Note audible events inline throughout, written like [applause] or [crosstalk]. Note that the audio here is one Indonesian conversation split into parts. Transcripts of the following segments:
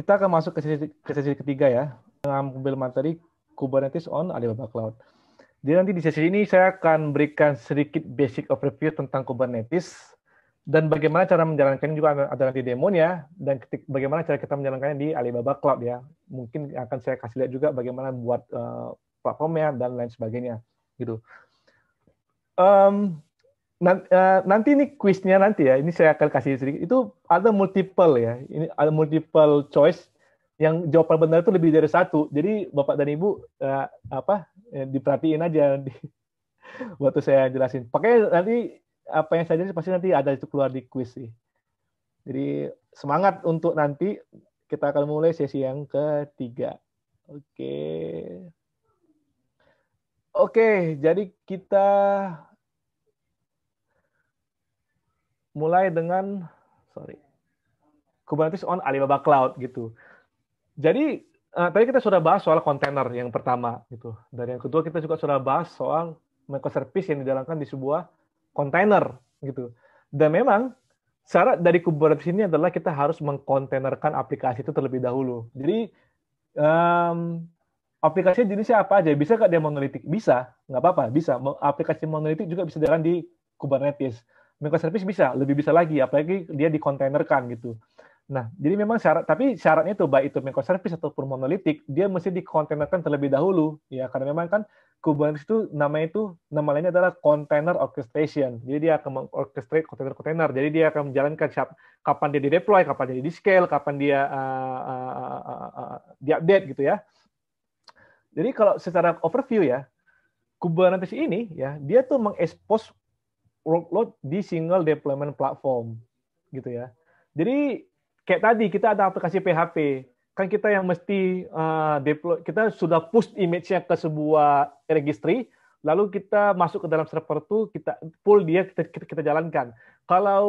Kita akan masuk ke sesi, ke sesi ketiga ya, mengambil materi Kubernetes on Alibaba Cloud. Jadi nanti di sesi ini saya akan berikan sedikit basic overview tentang Kubernetes dan bagaimana cara menjalankannya juga ada nanti demonya ya. dan ketik, bagaimana cara kita menjalankannya di Alibaba Cloud ya. Mungkin akan saya kasih lihat juga bagaimana buat uh, platformnya dan lain sebagainya gitu. Um, Eh, nanti ini kuisnya nanti ya, ini saya akan kasih sedikit. Itu ada multiple ya, ini ada multiple choice yang jawaban benar itu lebih dari satu. Jadi bapak dan ibu eh, apa eh, diperhatiin aja di, [laughs] waktu saya jelasin. Pakai nanti apa yang saya jelasin pasti nanti ada itu keluar di kuis sih. Jadi semangat untuk nanti kita akan mulai sesi yang ketiga. Oke. Oke, jadi kita mulai dengan sorry Kubernetes on Alibaba Cloud gitu. Jadi uh, tadi kita sudah bahas soal kontainer yang pertama gitu. Dan yang kedua kita juga sudah bahas soal microservice yang dijalankan di sebuah kontainer gitu. Dan memang syarat dari Kubernetes ini adalah kita harus mengkontainerkan aplikasi itu terlebih dahulu. Jadi um, aplikasi jenisnya apa aja? Bisa nggak dia monolitik? Bisa, nggak apa-apa, bisa. Aplikasi monolitik juga bisa jalan di Kubernetes microservice bisa, lebih bisa lagi, apalagi dia di dikontainerkan gitu. Nah, jadi memang syarat, tapi syaratnya itu baik itu microservice ataupun monolitik, dia mesti dikontainerkan terlebih dahulu, ya karena memang kan Kubernetes itu nama itu nama lainnya adalah container orchestration. Jadi dia akan mengorchestrate container-container. Jadi dia akan menjalankan siap, kapan dia di deploy, kapan dia di scale, kapan dia uh, uh, uh, uh, di update gitu ya. Jadi kalau secara overview ya, Kubernetes ini ya dia tuh mengekspos workload di single deployment platform gitu ya. Jadi kayak tadi kita ada aplikasi PHP, kan kita yang mesti uh, eh, deploy kita sudah push image-nya ke sebuah registry, lalu kita masuk ke dalam server itu kita pull dia kita, kita, kita jalankan. Kalau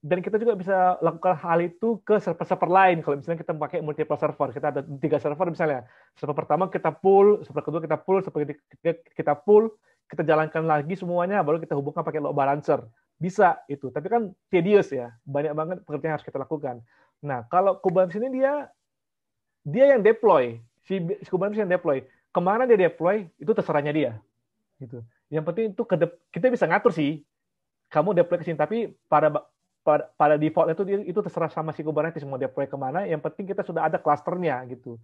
dan kita juga bisa lakukan hal itu ke server-server lain. Kalau misalnya kita pakai multiple server, kita ada tiga server misalnya. Server pertama kita pull, server kedua kita pull, server ketiga kita pull, kita jalankan lagi semuanya baru kita hubungkan pakai load balancer. Bisa itu, tapi kan tedious ya. Banyak banget pekerjaan harus kita lakukan. Nah, kalau Kubernetes ini dia dia yang deploy, si Kubernetes yang deploy. Kemana dia deploy itu terserahnya dia. Gitu. Yang penting itu kita bisa ngatur sih. Kamu deploy ke sini, tapi pada pada, pada default itu itu terserah sama si Kubernetes mau deploy kemana. Yang penting kita sudah ada klasternya gitu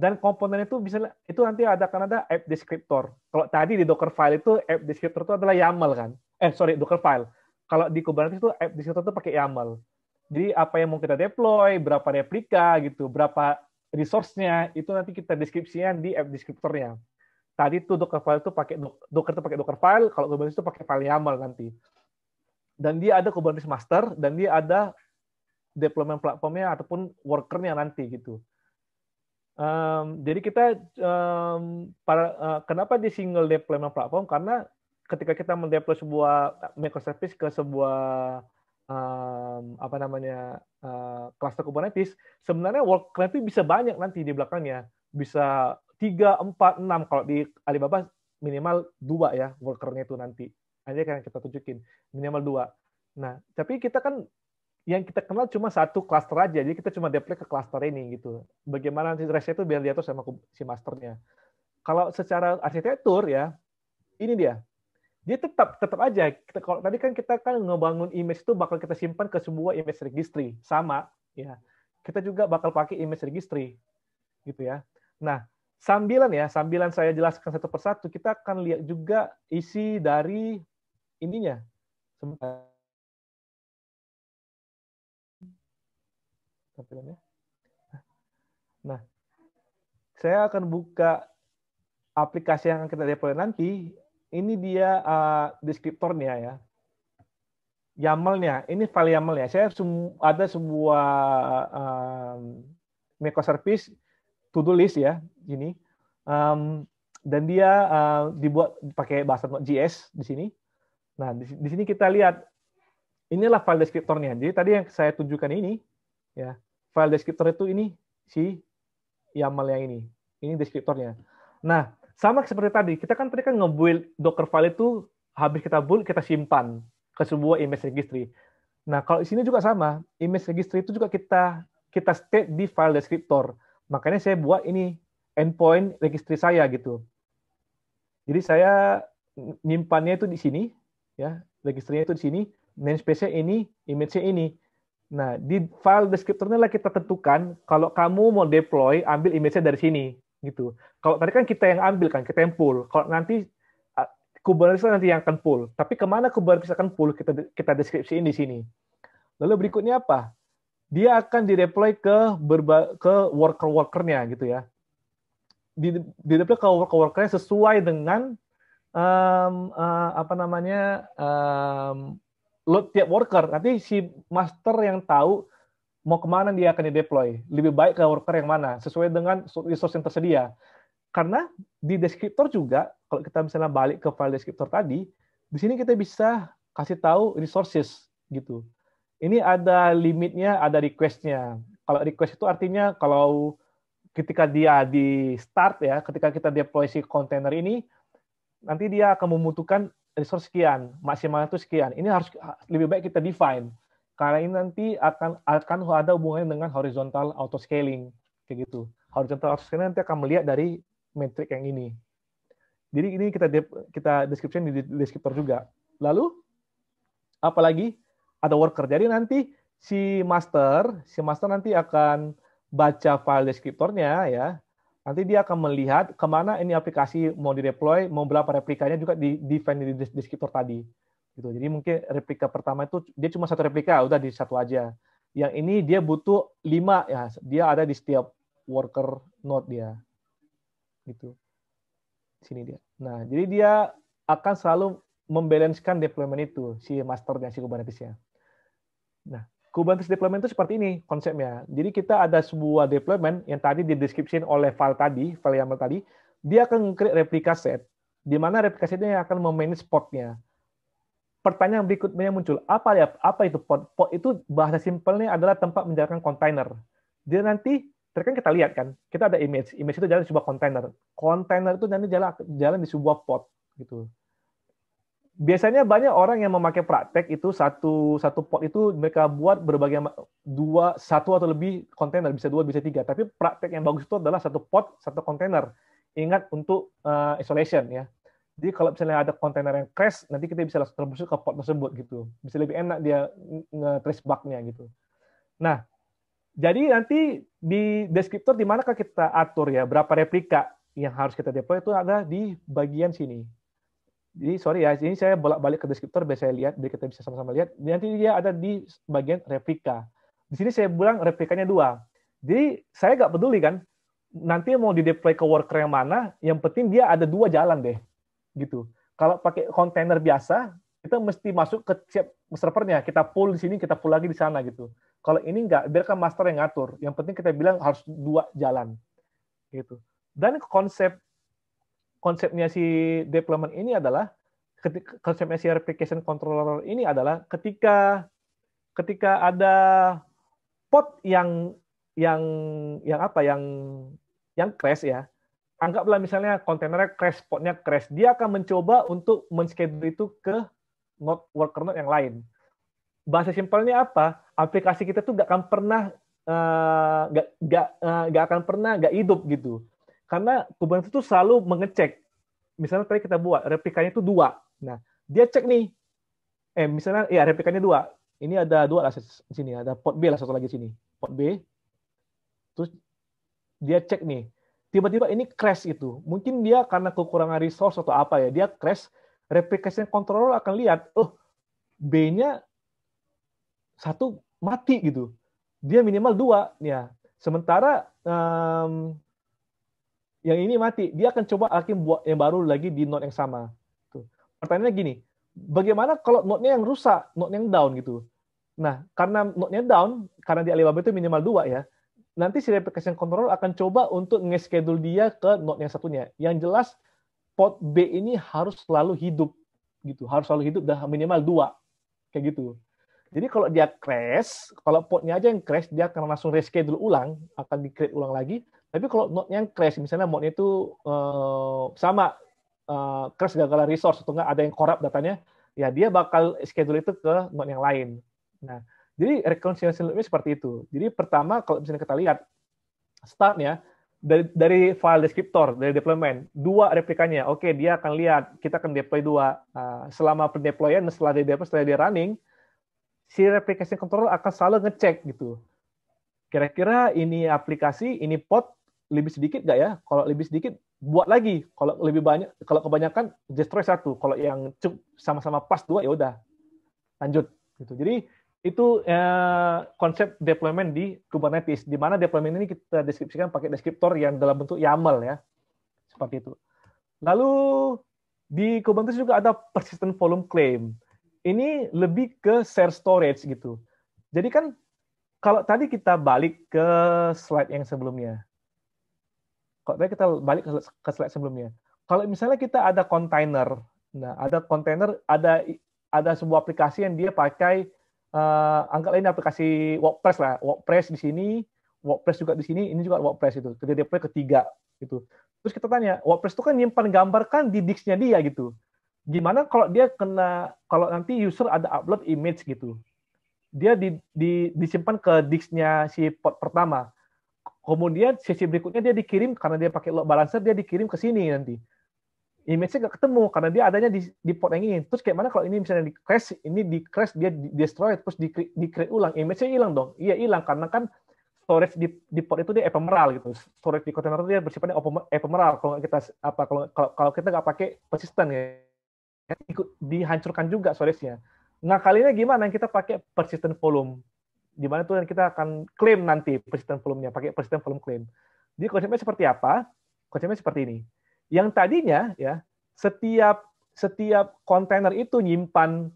dan komponen itu bisa itu nanti ada kan ada app descriptor. Kalau tadi di Docker file itu app descriptor itu adalah YAML kan? Eh sorry Docker file. Kalau di Kubernetes itu app descriptor itu pakai YAML. Jadi apa yang mau kita deploy, berapa replika gitu, berapa resource-nya itu nanti kita deskripsikan di app descriptornya. Tadi itu Docker file itu pakai Docker itu pakai Docker file, kalau Kubernetes itu pakai file YAML nanti. Dan dia ada Kubernetes master dan dia ada deployment platformnya ataupun workernya nanti gitu um, jadi kita um, para, uh, kenapa di single deployment platform karena ketika kita mendeploy sebuah microservice ke sebuah um, apa namanya uh, cluster Kubernetes, sebenarnya workload itu bisa banyak nanti di belakangnya, bisa tiga, empat, enam kalau di Alibaba minimal dua ya workernya itu nanti. Ini yang kita tunjukin minimal dua. Nah, tapi kita kan yang kita kenal cuma satu klaster aja, jadi kita cuma deploy ke klaster ini gitu. Bagaimana nanti restnya itu biar diatur sama si masternya. Kalau secara arsitektur ya, ini dia. Dia tetap tetap aja. Kita, kalau tadi kan kita kan ngebangun image itu bakal kita simpan ke sebuah image registry, sama ya. Kita juga bakal pakai image registry, gitu ya. Nah, sambilan ya, sambilan saya jelaskan satu persatu, kita akan lihat juga isi dari ininya. Sebentar tampilannya. Nah, saya akan buka aplikasi yang akan kita deploy nanti. Ini dia uh, deskriptornya ya. YAML-nya, ini file YAML-nya. Saya sem ada sebuah um, microservice to-do list ya, ini. Um, dan dia uh, dibuat pakai bahasa JS di sini. Nah, di, di sini kita lihat inilah file deskriptornya. Jadi tadi yang saya tunjukkan ini ya file descriptor itu ini si YAML yang ini. Ini deskriptornya. Nah, sama seperti tadi, kita kan tadi kan nge-build file itu habis kita build, kita simpan ke sebuah image registry. Nah, kalau di sini juga sama, image registry itu juga kita kita state di file descriptor. Makanya saya buat ini endpoint registry saya gitu. Jadi saya nyimpannya itu di sini, ya, registrinya itu di sini, namespace-nya ini, image-nya ini. Nah, di file deskriptornya lah kita tentukan kalau kamu mau deploy, ambil image-nya dari sini gitu. Kalau tadi kan kita yang ambil kan, kita yang pull. Kalau nanti ah, Kubernetes kan nanti yang akan pull. Tapi kemana Kubernetes akan pull kita kita deskripsiin di sini. Lalu berikutnya apa? Dia akan di deploy ke berba, ke worker-workernya gitu ya. di deploy ke worker-workernya sesuai dengan um, uh, apa namanya um, lo tiap worker nanti si master yang tahu mau kemana dia akan di deploy. lebih baik ke worker yang mana sesuai dengan resource yang tersedia karena di deskriptor juga kalau kita misalnya balik ke file deskriptor tadi di sini kita bisa kasih tahu resources gitu ini ada limitnya ada requestnya kalau request itu artinya kalau ketika dia di start ya ketika kita deploy si container ini nanti dia akan membutuhkan resource sekian, maksimalnya itu sekian. Ini harus lebih baik kita define karena ini nanti akan akan ada hubungannya dengan horizontal auto scaling kayak gitu. Horizontal auto scaling nanti akan melihat dari metrik yang ini. Jadi ini kita kita description di descriptor juga. Lalu apalagi ada worker. Jadi nanti si master, si master nanti akan baca file deskriptornya ya nanti dia akan melihat kemana ini aplikasi mau dideploy, mau berapa replikanya juga di define di deskriptor tadi. Gitu. Jadi mungkin replika pertama itu dia cuma satu replika, udah di satu aja. Yang ini dia butuh lima ya, dia ada di setiap worker node dia. Gitu. Sini dia. Nah, jadi dia akan selalu membalancekan deployment itu si masternya si Kubernetesnya Nah, Kubernetes deployment itu seperti ini konsepnya. Jadi kita ada sebuah deployment yang tadi dideskripsikan oleh file tadi, file YAML tadi, dia akan create replika set, di mana replika setnya akan memanage portnya. Pertanyaan berikutnya muncul, apa ya apa itu port? Port itu bahasa simpelnya adalah tempat menjalankan container. Dia nanti terkait kita lihat kan, kita ada image, image itu jalan di sebuah container. Container itu nanti jalan jalan di sebuah port gitu biasanya banyak orang yang memakai praktek itu satu satu pot itu mereka buat berbagai dua satu atau lebih kontainer bisa dua bisa tiga tapi praktek yang bagus itu adalah satu pot satu kontainer ingat untuk uh, isolation ya jadi kalau misalnya ada kontainer yang crash nanti kita bisa langsung terbusuk ke pot tersebut gitu bisa lebih enak dia nge-trace bugnya gitu nah jadi nanti di deskriptor di manakah kita atur ya berapa replika yang harus kita deploy itu ada di bagian sini jadi sorry ya, ini saya bolak-balik ke deskriptor biar saya lihat, biar kita bisa sama-sama lihat. Nanti dia ada di bagian replika. Di sini saya bilang replikanya dua. Jadi saya nggak peduli kan, nanti mau di deploy ke worker yang mana, yang penting dia ada dua jalan deh. Gitu. Kalau pakai kontainer biasa, kita mesti masuk ke siap servernya, kita pull di sini, kita pull lagi di sana gitu. Kalau ini nggak, biarkan master yang ngatur. Yang penting kita bilang harus dua jalan. Gitu. Dan konsep konsepnya si deployment ini adalah konsepnya si replication controller ini adalah ketika ketika ada pot yang yang yang apa yang yang crash ya anggaplah misalnya kontainernya crash potnya crash dia akan mencoba untuk menschedule itu ke node worker node yang lain bahasa simpelnya apa aplikasi kita tuh gak eh, eh, akan pernah nggak gak gak uh, akan pernah gak hidup gitu karena Kubernetes itu selalu mengecek. Misalnya tadi kita buat replikanya itu dua. Nah, dia cek nih. Eh, misalnya ya replikanya dua. Ini ada dua lah di sini. Ada port B lah satu lagi sini. Port B. Terus dia cek nih. Tiba-tiba ini crash itu. Mungkin dia karena kekurangan resource atau apa ya, dia crash. Replication controller akan lihat, oh, B-nya satu mati gitu. Dia minimal dua. Ya. Sementara um, yang ini mati, dia akan coba hakim buat yang baru lagi di note yang sama. Tuh. Pertanyaannya gini, bagaimana kalau note-nya yang rusak, note yang down gitu? Nah, karena note-nya down, karena di Alibaba itu minimal dua ya, nanti si replication control akan coba untuk nge-schedule dia ke note yang satunya. Yang jelas, pot B ini harus selalu hidup gitu, harus selalu hidup dah minimal dua kayak gitu. Jadi kalau dia crash, kalau potnya aja yang crash, dia akan langsung reschedule ulang, akan di-create ulang lagi, tapi kalau node-nya yang crash, misalnya mode itu uh, sama uh, crash gagal resource atau enggak ada yang korup datanya, ya dia bakal schedule itu ke node yang lain. Nah, jadi reconciliation loop seperti itu. Jadi pertama kalau misalnya kita lihat startnya dari, dari file descriptor, dari deployment, dua replikanya. Oke, dia akan lihat kita akan deploy dua. uh, selama pendeployan, setelah dia deploy, setelah dia running, si replication controller akan selalu ngecek gitu. Kira-kira ini aplikasi, ini pod lebih sedikit nggak ya? Kalau lebih sedikit buat lagi. Kalau lebih banyak, kalau kebanyakan destroy satu. Kalau yang sama-sama pas dua ya udah lanjut gitu. Jadi itu eh, konsep deployment di Kubernetes, di mana deployment ini kita deskripsikan pakai deskriptor yang dalam bentuk YAML ya, seperti itu. Lalu di Kubernetes juga ada persistent volume claim. Ini lebih ke share storage gitu. Jadi kan kalau tadi kita balik ke slide yang sebelumnya, kalau kita balik ke slide sebelumnya. Kalau misalnya kita ada container nah ada container ada ada sebuah aplikasi yang dia pakai uh, anggap ini aplikasi WordPress lah, WordPress di sini, WordPress juga di sini, ini juga WordPress itu. Jadi dia ketiga gitu. Terus kita tanya, WordPress itu kan nyimpan gambar kan di disknya dia gitu. Gimana kalau dia kena kalau nanti user ada upload image gitu. Dia di, di, disimpan ke disknya si pot pertama Kemudian sesi berikutnya dia dikirim karena dia pakai load balancer dia dikirim ke sini nanti. Image-nya nggak ketemu karena dia adanya di, di port yang ini. Terus kayak mana kalau ini misalnya di crash, ini di crash dia di destroy terus di, di create ulang, image-nya hilang dong. Iya hilang karena kan storage di, di port itu dia ephemeral gitu. Storage di container itu dia bersifatnya ephemeral kalau kita apa kalau kalau kita nggak pakai persisten ya ikut dihancurkan juga storage-nya. Nah, kalinya ini gimana kita pakai persistent volume di mana tuh kita akan klaim nanti persisten volumenya pakai persisten volume claim. Jadi konsepnya seperti apa? Konsepnya seperti ini. Yang tadinya ya setiap setiap kontainer itu nyimpan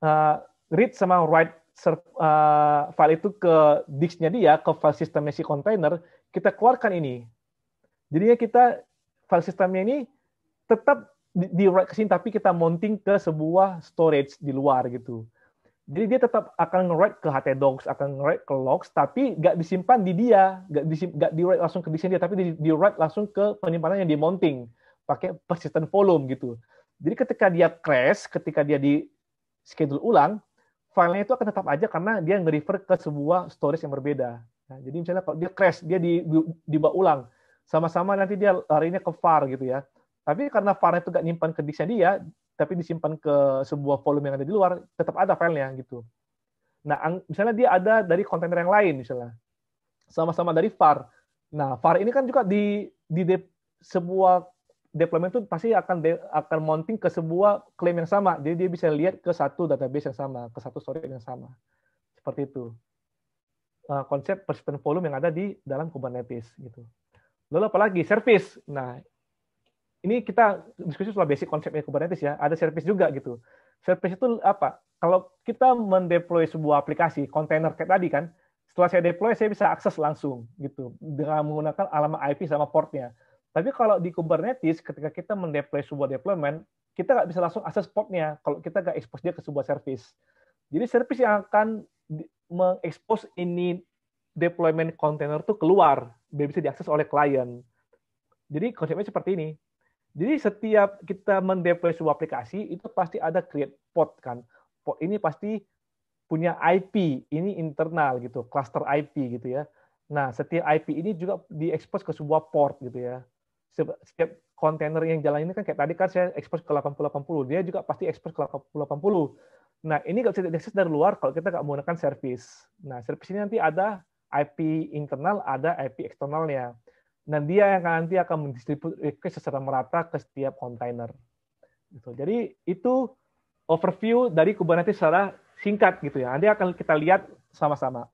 uh, read sama write ser, uh, file itu ke disknya dia ke file sistemnya si kontainer kita keluarkan ini. Jadinya kita file sistemnya ini tetap di, di write ke sini tapi kita mounting ke sebuah storage di luar gitu. Jadi dia tetap akan nge-write ke HT Docs, akan nge-write ke logs, tapi nggak disimpan di dia, nggak di nggak di-write langsung ke desain dia, tapi di-write langsung ke penyimpanan yang dia mounting pakai persistent volume gitu. Jadi ketika dia crash, ketika dia di schedule ulang, filenya itu akan tetap aja karena dia nge-refer ke sebuah storage yang berbeda. Nah, jadi misalnya kalau dia crash, dia di, di dibawa ulang, sama-sama nanti dia larinya ke far gitu ya. Tapi karena far itu nggak nyimpan ke disknya dia, tapi disimpan ke sebuah volume yang ada di luar, tetap ada filenya gitu. Nah, misalnya dia ada dari kontainer yang lain misalnya, sama-sama dari var. Nah, var ini kan juga di di de, sebuah deployment itu pasti akan de, akan mounting ke sebuah claim yang sama. Jadi dia bisa lihat ke satu database yang sama, ke satu storage yang sama. Seperti itu. Nah, konsep persistent volume yang ada di dalam Kubernetes gitu. Lalu apalagi service. Nah, ini kita diskusi soal basic konsepnya Kubernetes ya. Ada service juga gitu. Service itu apa? Kalau kita mendeploy sebuah aplikasi container kayak tadi kan, setelah saya deploy saya bisa akses langsung gitu dengan menggunakan alamat IP sama portnya. Tapi kalau di Kubernetes ketika kita mendeploy sebuah deployment, kita nggak bisa langsung akses portnya kalau kita nggak expose dia ke sebuah service. Jadi service yang akan mengekspos ini deployment container tuh keluar, biar bisa diakses oleh klien. Jadi konsepnya seperti ini. Jadi setiap kita mendeploy sebuah aplikasi itu pasti ada create pod kan. Pod ini pasti punya IP, ini internal gitu, cluster IP gitu ya. Nah, setiap IP ini juga diekspos ke sebuah port gitu ya. Setiap kontainer yang jalan ini kan kayak tadi kan saya ekspos ke 8080, dia juga pasti ekspos ke 8080. Nah, ini nggak bisa diakses dari luar kalau kita nggak menggunakan service. Nah, service ini nanti ada IP internal, ada IP eksternalnya dan dia yang nanti akan mendistribusikan secara merata ke setiap kontainer. Gitu. Jadi itu overview dari Kubernetes secara singkat gitu ya. Nanti akan kita lihat sama-sama.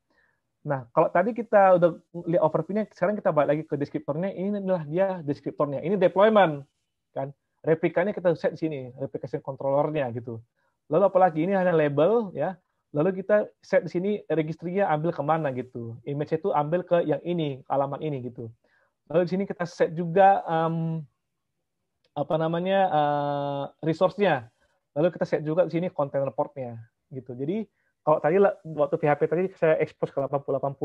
Nah, kalau tadi kita udah lihat overview-nya, sekarang kita balik lagi ke deskriptornya. Ini adalah dia deskriptornya. Ini deployment kan. Replikanya kita set di sini, replication controllernya gitu. Lalu apalagi ini hanya label ya. Lalu kita set di sini registrinya ambil kemana gitu. Image itu ambil ke yang ini, alamat ini gitu Lalu di sini kita set juga um, apa namanya uh, resource-nya. Lalu kita set juga di sini konten nya gitu. Jadi kalau tadi waktu PHP tadi saya expose ke 8080,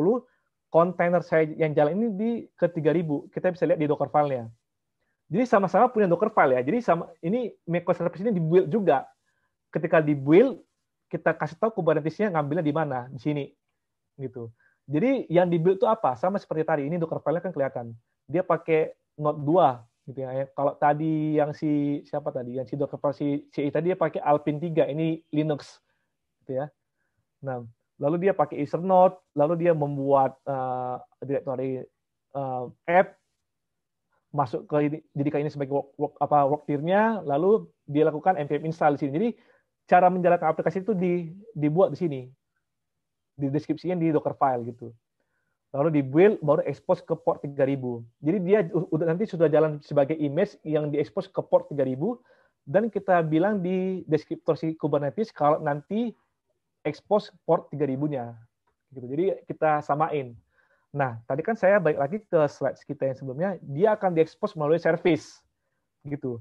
container saya yang jalan ini di ke 3000. Kita bisa lihat di Docker file-nya. Jadi sama-sama punya Docker file ya. Jadi sama ini microservice ini dibuild juga. Ketika dibuild, kita kasih tahu Kubernetes-nya ngambilnya di mana, di sini. Gitu. Jadi yang dibuild itu apa? Sama seperti tadi, ini Docker file-nya kan kelihatan dia pakai Note 2 gitu ya. Kalau tadi yang si siapa tadi yang si Docker versi CI tadi dia pakai Alpine 3, ini Linux gitu ya. Nah, lalu dia pakai Ethernet, lalu dia membuat uh, directory uh, app masuk ke jadikan ini sebagai work, work apa work tier nya lalu dia lakukan npm install di sini. Jadi cara menjalankan aplikasi itu di, dibuat di sini. Di deskripsinya di docker file gitu lalu build baru expose ke port 3000. Jadi dia udah nanti sudah jalan sebagai image yang diekspos ke port 3000 dan kita bilang di deskriptor si Kubernetes kalau nanti expose port 3000-nya. Gitu. Jadi kita samain. Nah, tadi kan saya balik lagi ke slides kita yang sebelumnya, dia akan diekspos melalui service. Gitu.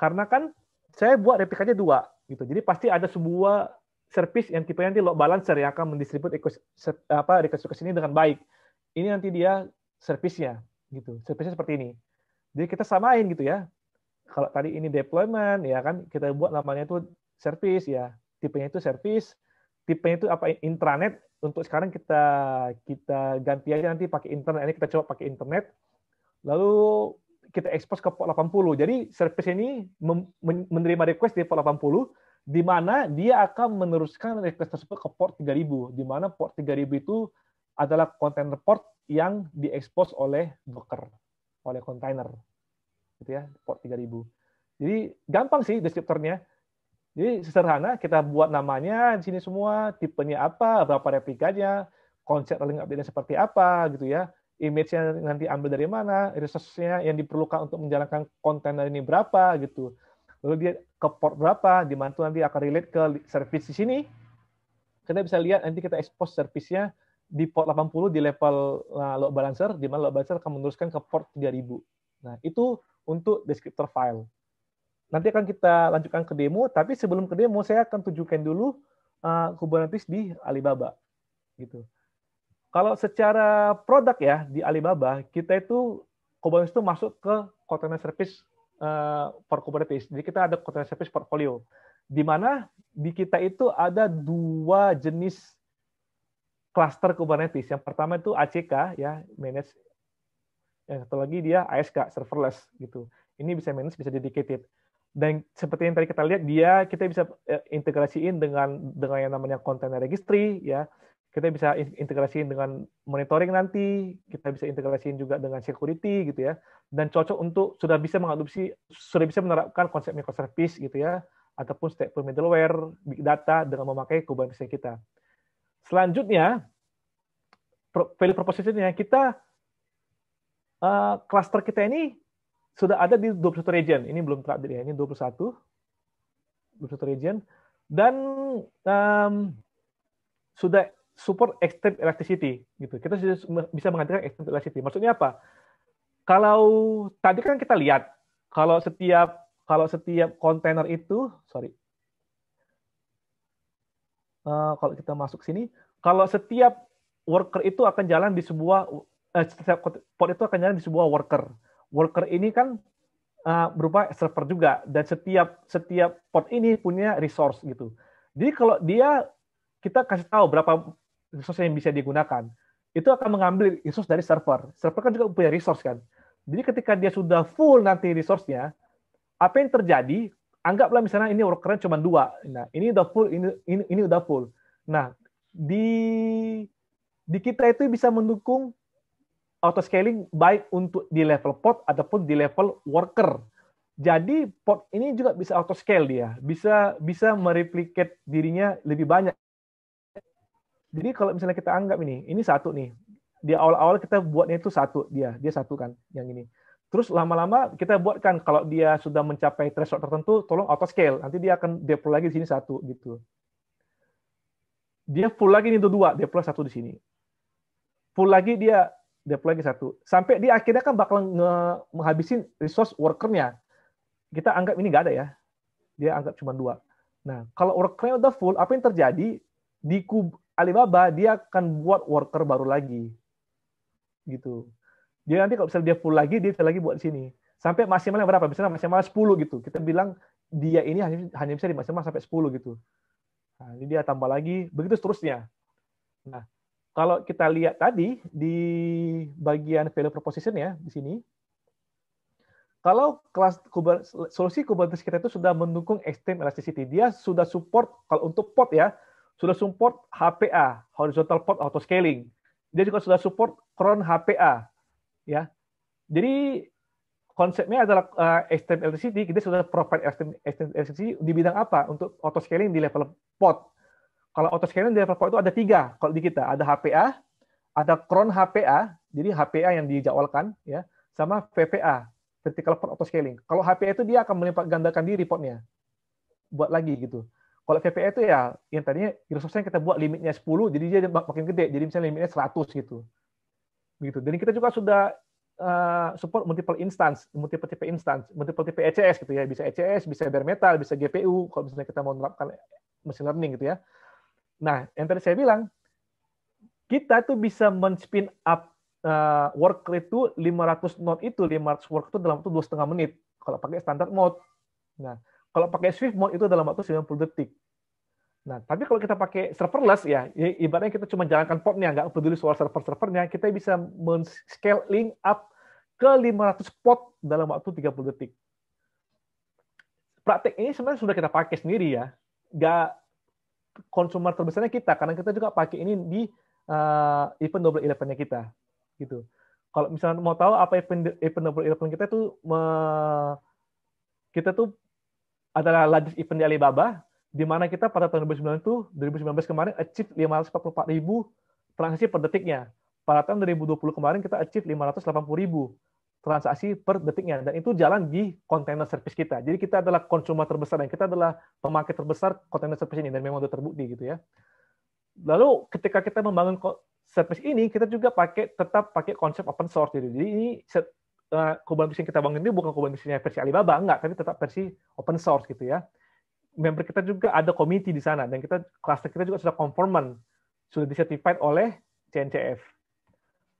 Karena kan saya buat replikanya dua gitu. Jadi pasti ada sebuah service yang tipe nanti load balancer yang akan mendistribut apa request request ini dengan baik. Ini nanti dia servicenya gitu. Servicenya seperti ini. Jadi kita samain gitu ya. Kalau tadi ini deployment ya kan kita buat namanya itu service ya. Tipenya itu service, tipenya itu apa intranet untuk sekarang kita kita ganti aja nanti pakai internet. Ini kita coba pakai internet. Lalu kita expose ke port 80. Jadi service ini menerima request di port 80 di mana dia akan meneruskan request tersebut ke port 3000, di mana port 3000 itu adalah container port yang diekspos oleh Docker, oleh container. Gitu ya, port 3000. Jadi gampang sih deskripsinya, Jadi sederhana, kita buat namanya di sini semua, tipenya apa, berapa replikanya, konsep rolling update-nya seperti apa, gitu ya. Image-nya nanti ambil dari mana, resource-nya yang diperlukan untuk menjalankan kontainer ini berapa, gitu lalu dia ke port berapa, di mana itu nanti akan relate ke service di sini. Kita bisa lihat nanti kita expose service-nya di port 80 di level uh, load balancer, di mana load balancer akan meneruskan ke port 3000. Nah, itu untuk descriptor file. Nanti akan kita lanjutkan ke demo, tapi sebelum ke demo saya akan tunjukkan dulu uh, Kubernetes di Alibaba. Gitu. Kalau secara produk ya di Alibaba, kita itu Kubernetes itu masuk ke container service Eh, per Kubernetes, Jadi kita ada commodity service portfolio, di mana di kita itu ada dua jenis cluster Kubernetes. Yang pertama itu ACK ya, manage. Yang satu lagi dia ASK, serverless gitu. Ini bisa manage, bisa dedicated. Dan seperti yang tadi kita lihat, dia kita bisa eh, integrasiin dengan dengan yang namanya container registry ya, kita bisa integrasiin dengan monitoring nanti, kita bisa integrasiin juga dengan security gitu ya, dan cocok untuk sudah bisa mengadopsi, sudah bisa menerapkan konsep microservice gitu ya, ataupun per middleware, big data dengan memakai Kubernetes kita. Selanjutnya, value proposition yang kita eh, cluster kita ini sudah ada di 21 region, ini belum terupdate ya, ini 21, 21 region, dan um, sudah support extreme elasticity gitu. Kita bisa menggantikan extreme elasticity. Maksudnya apa? Kalau tadi kan kita lihat kalau setiap kalau setiap kontainer itu, sorry, uh, kalau kita masuk sini, kalau setiap worker itu akan jalan di sebuah uh, setiap pod itu akan jalan di sebuah worker. Worker ini kan uh, berupa server juga dan setiap setiap pod ini punya resource gitu. Jadi kalau dia kita kasih tahu berapa resource yang bisa digunakan, itu akan mengambil resource dari server. Server kan juga punya resource kan. Jadi ketika dia sudah full nanti resource-nya, apa yang terjadi? Anggaplah misalnya ini worker cuma dua. Nah, ini udah full, ini ini, ini udah full. Nah, di di kita itu bisa mendukung auto scaling baik untuk di level pod ataupun di level worker. Jadi pod ini juga bisa auto scale dia, bisa bisa mereplicate dirinya lebih banyak jadi kalau misalnya kita anggap ini, ini satu nih. Di awal-awal kita buatnya itu satu dia, dia satu kan yang ini. Terus lama-lama kita buatkan kalau dia sudah mencapai threshold tertentu, tolong auto scale. Nanti dia akan deploy lagi di sini satu gitu. Dia full lagi ini itu dua, deploy satu di sini. Full lagi dia deploy lagi satu. Sampai dia akhirnya kan bakal menghabisin resource workernya. Kita anggap ini nggak ada ya. Dia anggap cuma dua. Nah, kalau workernya udah full, apa yang terjadi? Di kub Alibaba dia akan buat worker baru lagi. Gitu. Dia nanti kalau misalnya dia full lagi, dia bisa lagi buat di sini. Sampai maksimalnya berapa? Misalnya maksimal 10 gitu. Kita bilang dia ini hanya bisa di maksimal sampai 10 gitu. Nah, ini dia tambah lagi, begitu seterusnya. Nah, kalau kita lihat tadi di bagian value proposition ya di sini, kalau kelas solusi Kubernetes kita itu sudah mendukung extreme elasticity, dia sudah support kalau untuk pod ya, sudah support HPA, horizontal port auto scaling. Dia juga sudah support cron HPA. Ya. Jadi konsepnya adalah uh, extreme elasticity, kita sudah provide extreme, extreme elasticity di bidang apa? Untuk auto scaling di level port. Kalau auto scaling di level port itu ada tiga kalau di kita, ada HPA, ada cron HPA, jadi HPA yang dijadwalkan ya, sama VPA, vertical port auto scaling. Kalau HPA itu dia akan melipat gandakan di portnya buat lagi gitu. Kalau VPE itu ya yang tadinya resource yang kita buat limitnya 10, jadi dia makin gede. Jadi misalnya limitnya 100 gitu. Gitu. Dan kita juga sudah eh, support multiple instance, multiple tipe instance, multiple tipe ECS gitu ya. Bisa ECS, bisa bare metal, bisa GPU kalau misalnya kita mau menerapkan machine learning gitu ya. Nah, yang tadi saya bilang kita tuh bisa men-spin up uh, work itu 500 node itu 500 work itu dalam waktu dua setengah menit kalau pakai standar mode. Nah, kalau pakai Swift mode itu dalam waktu 90 detik. Nah, tapi kalau kita pakai serverless ya, ibaratnya kita cuma jalankan portnya, nggak peduli soal server-servernya, kita bisa men scale link up ke 500 port dalam waktu 30 detik. Praktek ini sebenarnya sudah kita pakai sendiri ya. Nggak konsumer terbesarnya kita, karena kita juga pakai ini di uh, event double eleven-nya kita. gitu. Kalau misalnya mau tahu apa event, event double eleven kita itu, kita tuh adalah largest event di Alibaba, di mana kita pada tahun 2019 itu 2019 kemarin achieve 544 ribu transaksi per detiknya. Pada tahun 2020 kemarin kita achieve 580 ribu transaksi per detiknya dan itu jalan di container service kita. Jadi kita adalah konsumer terbesar dan kita adalah pemakai terbesar container service ini dan memang sudah terbukti gitu ya. Lalu ketika kita membangun service ini kita juga pakai tetap pakai konsep open source jadi ini Eh, Kubernetes yang kita bangun ini bukan kubernetesnya versi Alibaba, enggak, tapi tetap versi open source gitu ya. Member kita juga ada komite di sana, dan kita cluster kita juga sudah conformant, sudah disertified oleh CNCF.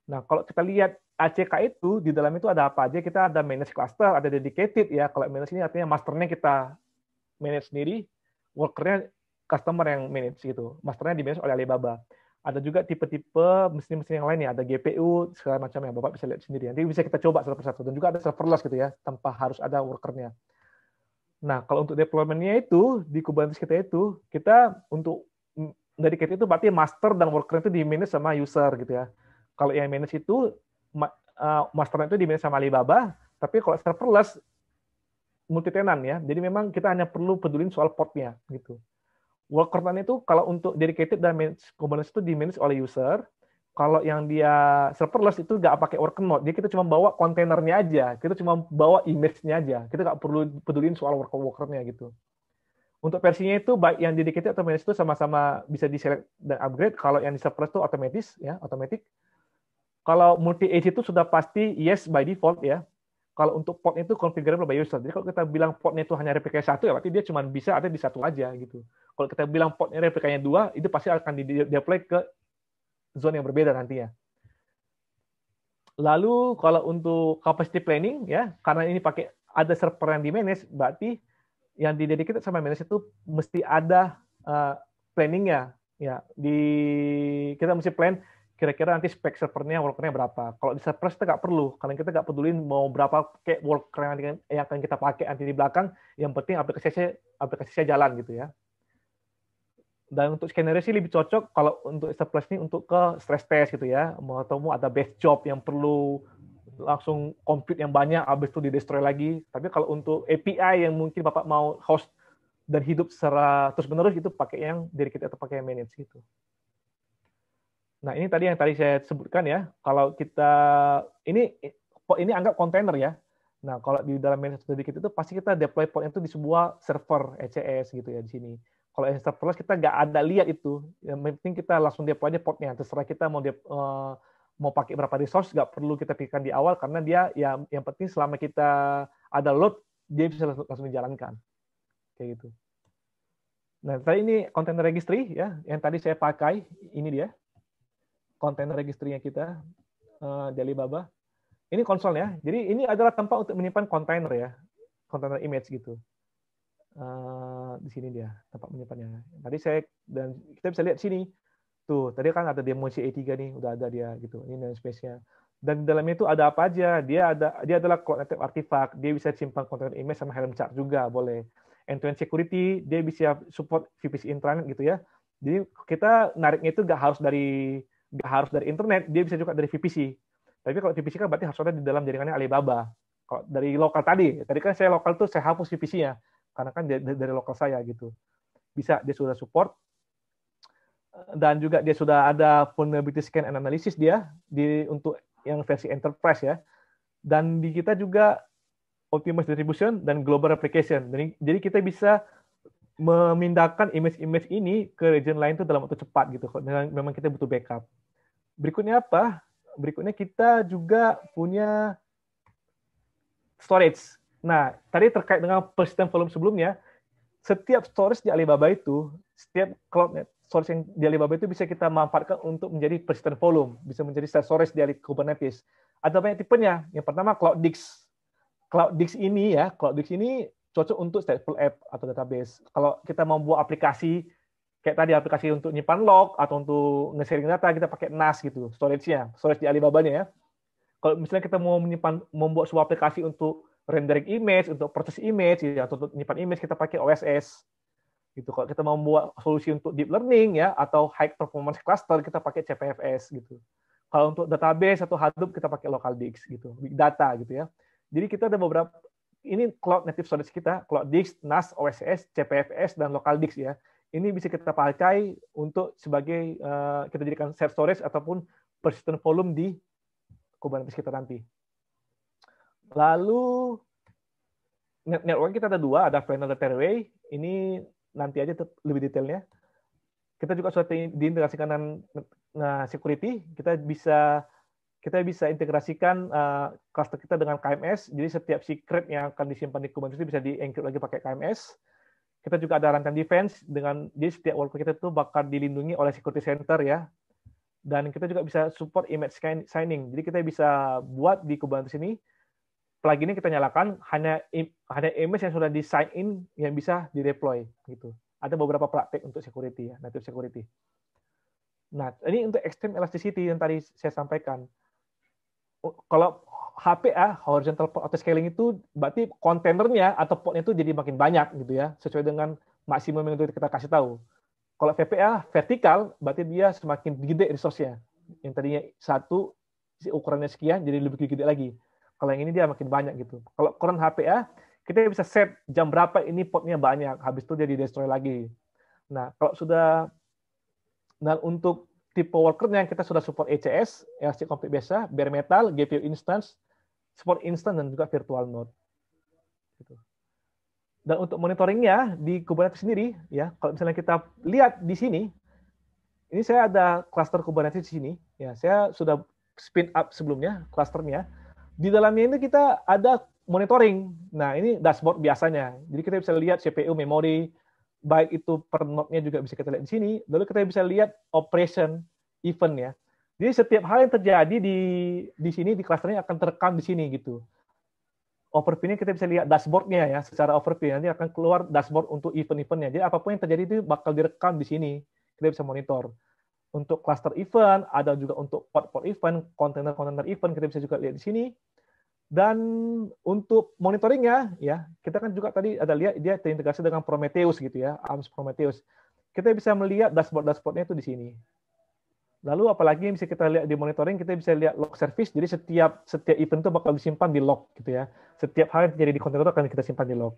Nah, kalau kita lihat ACK itu, di dalam itu ada apa aja, kita ada manage cluster, ada dedicated ya, kalau manage ini artinya masternya kita manage sendiri, workernya customer yang manage gitu, masternya di manage oleh Alibaba. Ada juga tipe-tipe mesin-mesin yang lain ya, ada GPU segala macam yang Bapak bisa lihat sendiri. Nanti bisa kita coba satu persatu dan juga ada serverless gitu ya, tanpa harus ada workernya. Nah, kalau untuk deployment-nya itu di Kubernetes kita itu, kita untuk dari kita itu berarti master dan worker itu di manage sama user gitu ya. Kalau yang manage itu eh, masternya itu di manage sama Alibaba, tapi kalau serverless multi tenant ya. Jadi memang kita hanya perlu pedulin soal portnya gitu. Workernya itu kalau untuk dedicated dan manage components itu di manage oleh user. Kalau yang dia serverless itu nggak pakai worker node. Dia kita cuma bawa kontainernya aja. Kita cuma bawa image-nya aja. Kita nggak perlu peduliin soal worker workernya gitu. Untuk versinya itu baik yang dedicated atau manage itu sama-sama bisa di dan upgrade. Kalau yang di serverless itu otomatis ya, otomatis. Kalau multi 8 itu sudah pasti yes by default ya kalau untuk port itu configurable by user. Jadi kalau kita bilang portnya itu hanya replikanya satu, ya berarti dia cuma bisa ada di satu aja gitu. Kalau kita bilang portnya replikanya dua, itu pasti akan di deploy ke zone yang berbeda nantinya. Lalu kalau untuk capacity planning ya, karena ini pakai ada server yang di manage, berarti yang di dedicated sama manage itu mesti ada uh, planningnya ya di kita mesti plan kira-kira nanti spek servernya workernya berapa. Kalau di server kita nggak perlu, karena kita nggak pedulin mau berapa kayak worker yang, yang akan kita pakai nanti di belakang, yang penting aplikasi aplikasi saya jalan gitu ya. Dan untuk skenario sih lebih cocok kalau untuk surplus ini untuk ke stress test gitu ya, atau mau ada best job yang perlu langsung compute yang banyak, habis itu di destroy lagi. Tapi kalau untuk API yang mungkin Bapak mau host dan hidup secara terus-menerus itu pakai yang diri kita atau pakai yang manage gitu. Nah, ini tadi yang tadi saya sebutkan ya, kalau kita ini ini anggap kontainer ya. Nah, kalau di dalam manage sedikit itu pasti kita deploy point itu di sebuah server ECS gitu ya di sini. Kalau yang serverless kita nggak ada lihat itu. Yang penting kita langsung deploy aja portnya. Terserah kita mau dia eh, mau pakai berapa resource nggak perlu kita pikirkan di awal karena dia ya yang penting selama kita ada load dia bisa langsung dijalankan kayak gitu. Nah tadi ini konten registry ya yang tadi saya pakai ini dia konten registrinya kita uh, eh, di Alibaba. Ini konsol ya. Jadi ini adalah tempat untuk menyimpan kontainer ya, kontainer image gitu. Uh, di sini dia tempat menyimpannya. Tadi saya dan kita bisa lihat sini. Tuh, tadi kan ada demo CE3 nih, udah ada dia gitu. Ini namespace-nya. Dan di dalamnya itu ada apa aja? Dia ada dia adalah cognitive artifact, dia bisa simpan kontainer image sama Helm chart juga boleh. End-to-end security, dia bisa support VPC intranet gitu ya. Jadi kita nariknya itu gak harus dari nggak harus dari internet, dia bisa juga dari VPC. Tapi kalau VPC kan berarti harus ada di dalam jaringannya Alibaba. Kalau dari lokal tadi, tadi kan saya lokal tuh saya hapus VPC-nya karena kan dari, lokal saya gitu. Bisa dia sudah support dan juga dia sudah ada vulnerability scan and analysis dia di untuk yang versi enterprise ya. Dan di kita juga Optimus Distribution dan Global Replication. Jadi jadi kita bisa memindahkan image-image ini ke region lain itu dalam waktu cepat gitu. Memang kita butuh backup berikutnya apa? Berikutnya kita juga punya storage. Nah, tadi terkait dengan persistent volume sebelumnya, setiap storage di Alibaba itu, setiap cloud storage yang di Alibaba itu bisa kita manfaatkan untuk menjadi persistent volume, bisa menjadi storage di Kubernetes. Ada banyak tipenya. Yang pertama Cloud Dix. Cloud Dix ini ya, Cloud Dix ini cocok untuk stateful app atau database. Kalau kita mau buat aplikasi kayak tadi aplikasi untuk nyimpan log atau untuk nge-sharing data kita pakai NAS gitu storage-nya, storage di Alibaba-nya ya. Kalau misalnya kita mau menyimpan membuat sebuah aplikasi untuk rendering image, untuk proses image ya, atau untuk menyimpan image kita pakai OSS. Gitu. Kalau kita mau membuat solusi untuk deep learning ya atau high performance cluster kita pakai CPFS gitu. Kalau untuk database atau Hadoop kita pakai local disk gitu, big data gitu ya. Jadi kita ada beberapa ini cloud native storage kita, cloud disk, NAS, OSS, CPFS dan local disk ya ini bisa kita pakai untuk sebagai uh, kita jadikan share storage ataupun persistent volume di Kubernetes kita nanti. Lalu network kita ada dua, ada final dan Terway. Ini nanti aja lebih detailnya. Kita juga sudah diintegrasikan dengan security. Kita bisa kita bisa integrasikan eh, cluster kita dengan KMS. Jadi setiap secret yang akan disimpan di Kubernetes bisa di-encrypt lagi pakai KMS. Kita juga ada runtime defense dengan jadi setiap worker kita tuh bakal dilindungi oleh security center ya. Dan kita juga bisa support image signing. Jadi kita bisa buat di Kubernetes ini kita nyalakan hanya hanya image yang sudah di sign in yang bisa di deploy gitu. Ada beberapa praktek untuk security ya, native security. Nah, ini untuk extreme elasticity yang tadi saya sampaikan. Oh, kalau HPA ah, horizontal port scaling itu berarti kontainernya atau portnya itu jadi makin banyak gitu ya sesuai dengan maksimum yang kita kasih tahu. Kalau VPA ah, vertikal berarti dia semakin gede resource-nya. Yang tadinya satu si ukurannya sekian jadi lebih gede lagi. Kalau yang ini dia makin banyak gitu. Kalau ukuran HPA ah, kita bisa set jam berapa ini portnya banyak, habis itu jadi destroy lagi. Nah, kalau sudah dan untuk tipe workernya kita sudah support ECS, LC e komplit biasa, bare metal, GPU instance, support instant dan juga virtual node. Gitu. Dan untuk monitoringnya di Kubernetes sendiri, ya kalau misalnya kita lihat di sini, ini saya ada cluster Kubernetes di sini. Ya, saya sudah spin up sebelumnya clusternya. Di dalamnya ini kita ada monitoring. Nah, ini dashboard biasanya. Jadi kita bisa lihat CPU, memori, baik itu per node-nya juga bisa kita lihat di sini. Lalu kita bisa lihat operation event ya. Jadi setiap hal yang terjadi di di sini di klasternya akan terekam di sini gitu. Overviewnya kita bisa lihat dashboardnya ya, secara overview nanti akan keluar dashboard untuk event-eventnya. Jadi apapun yang terjadi itu bakal direkam di sini. Kita bisa monitor. Untuk cluster event, ada juga untuk port port event, container container event kita bisa juga lihat di sini. Dan untuk monitoringnya ya, kita kan juga tadi ada lihat dia terintegrasi dengan Prometheus gitu ya, ARMS Prometheus. Kita bisa melihat dashboard-dashboardnya itu di sini. Lalu apalagi yang bisa kita lihat di monitoring, kita bisa lihat log service. Jadi setiap setiap event itu bakal disimpan di log gitu ya. Setiap hal yang terjadi di konten itu akan kita simpan di log.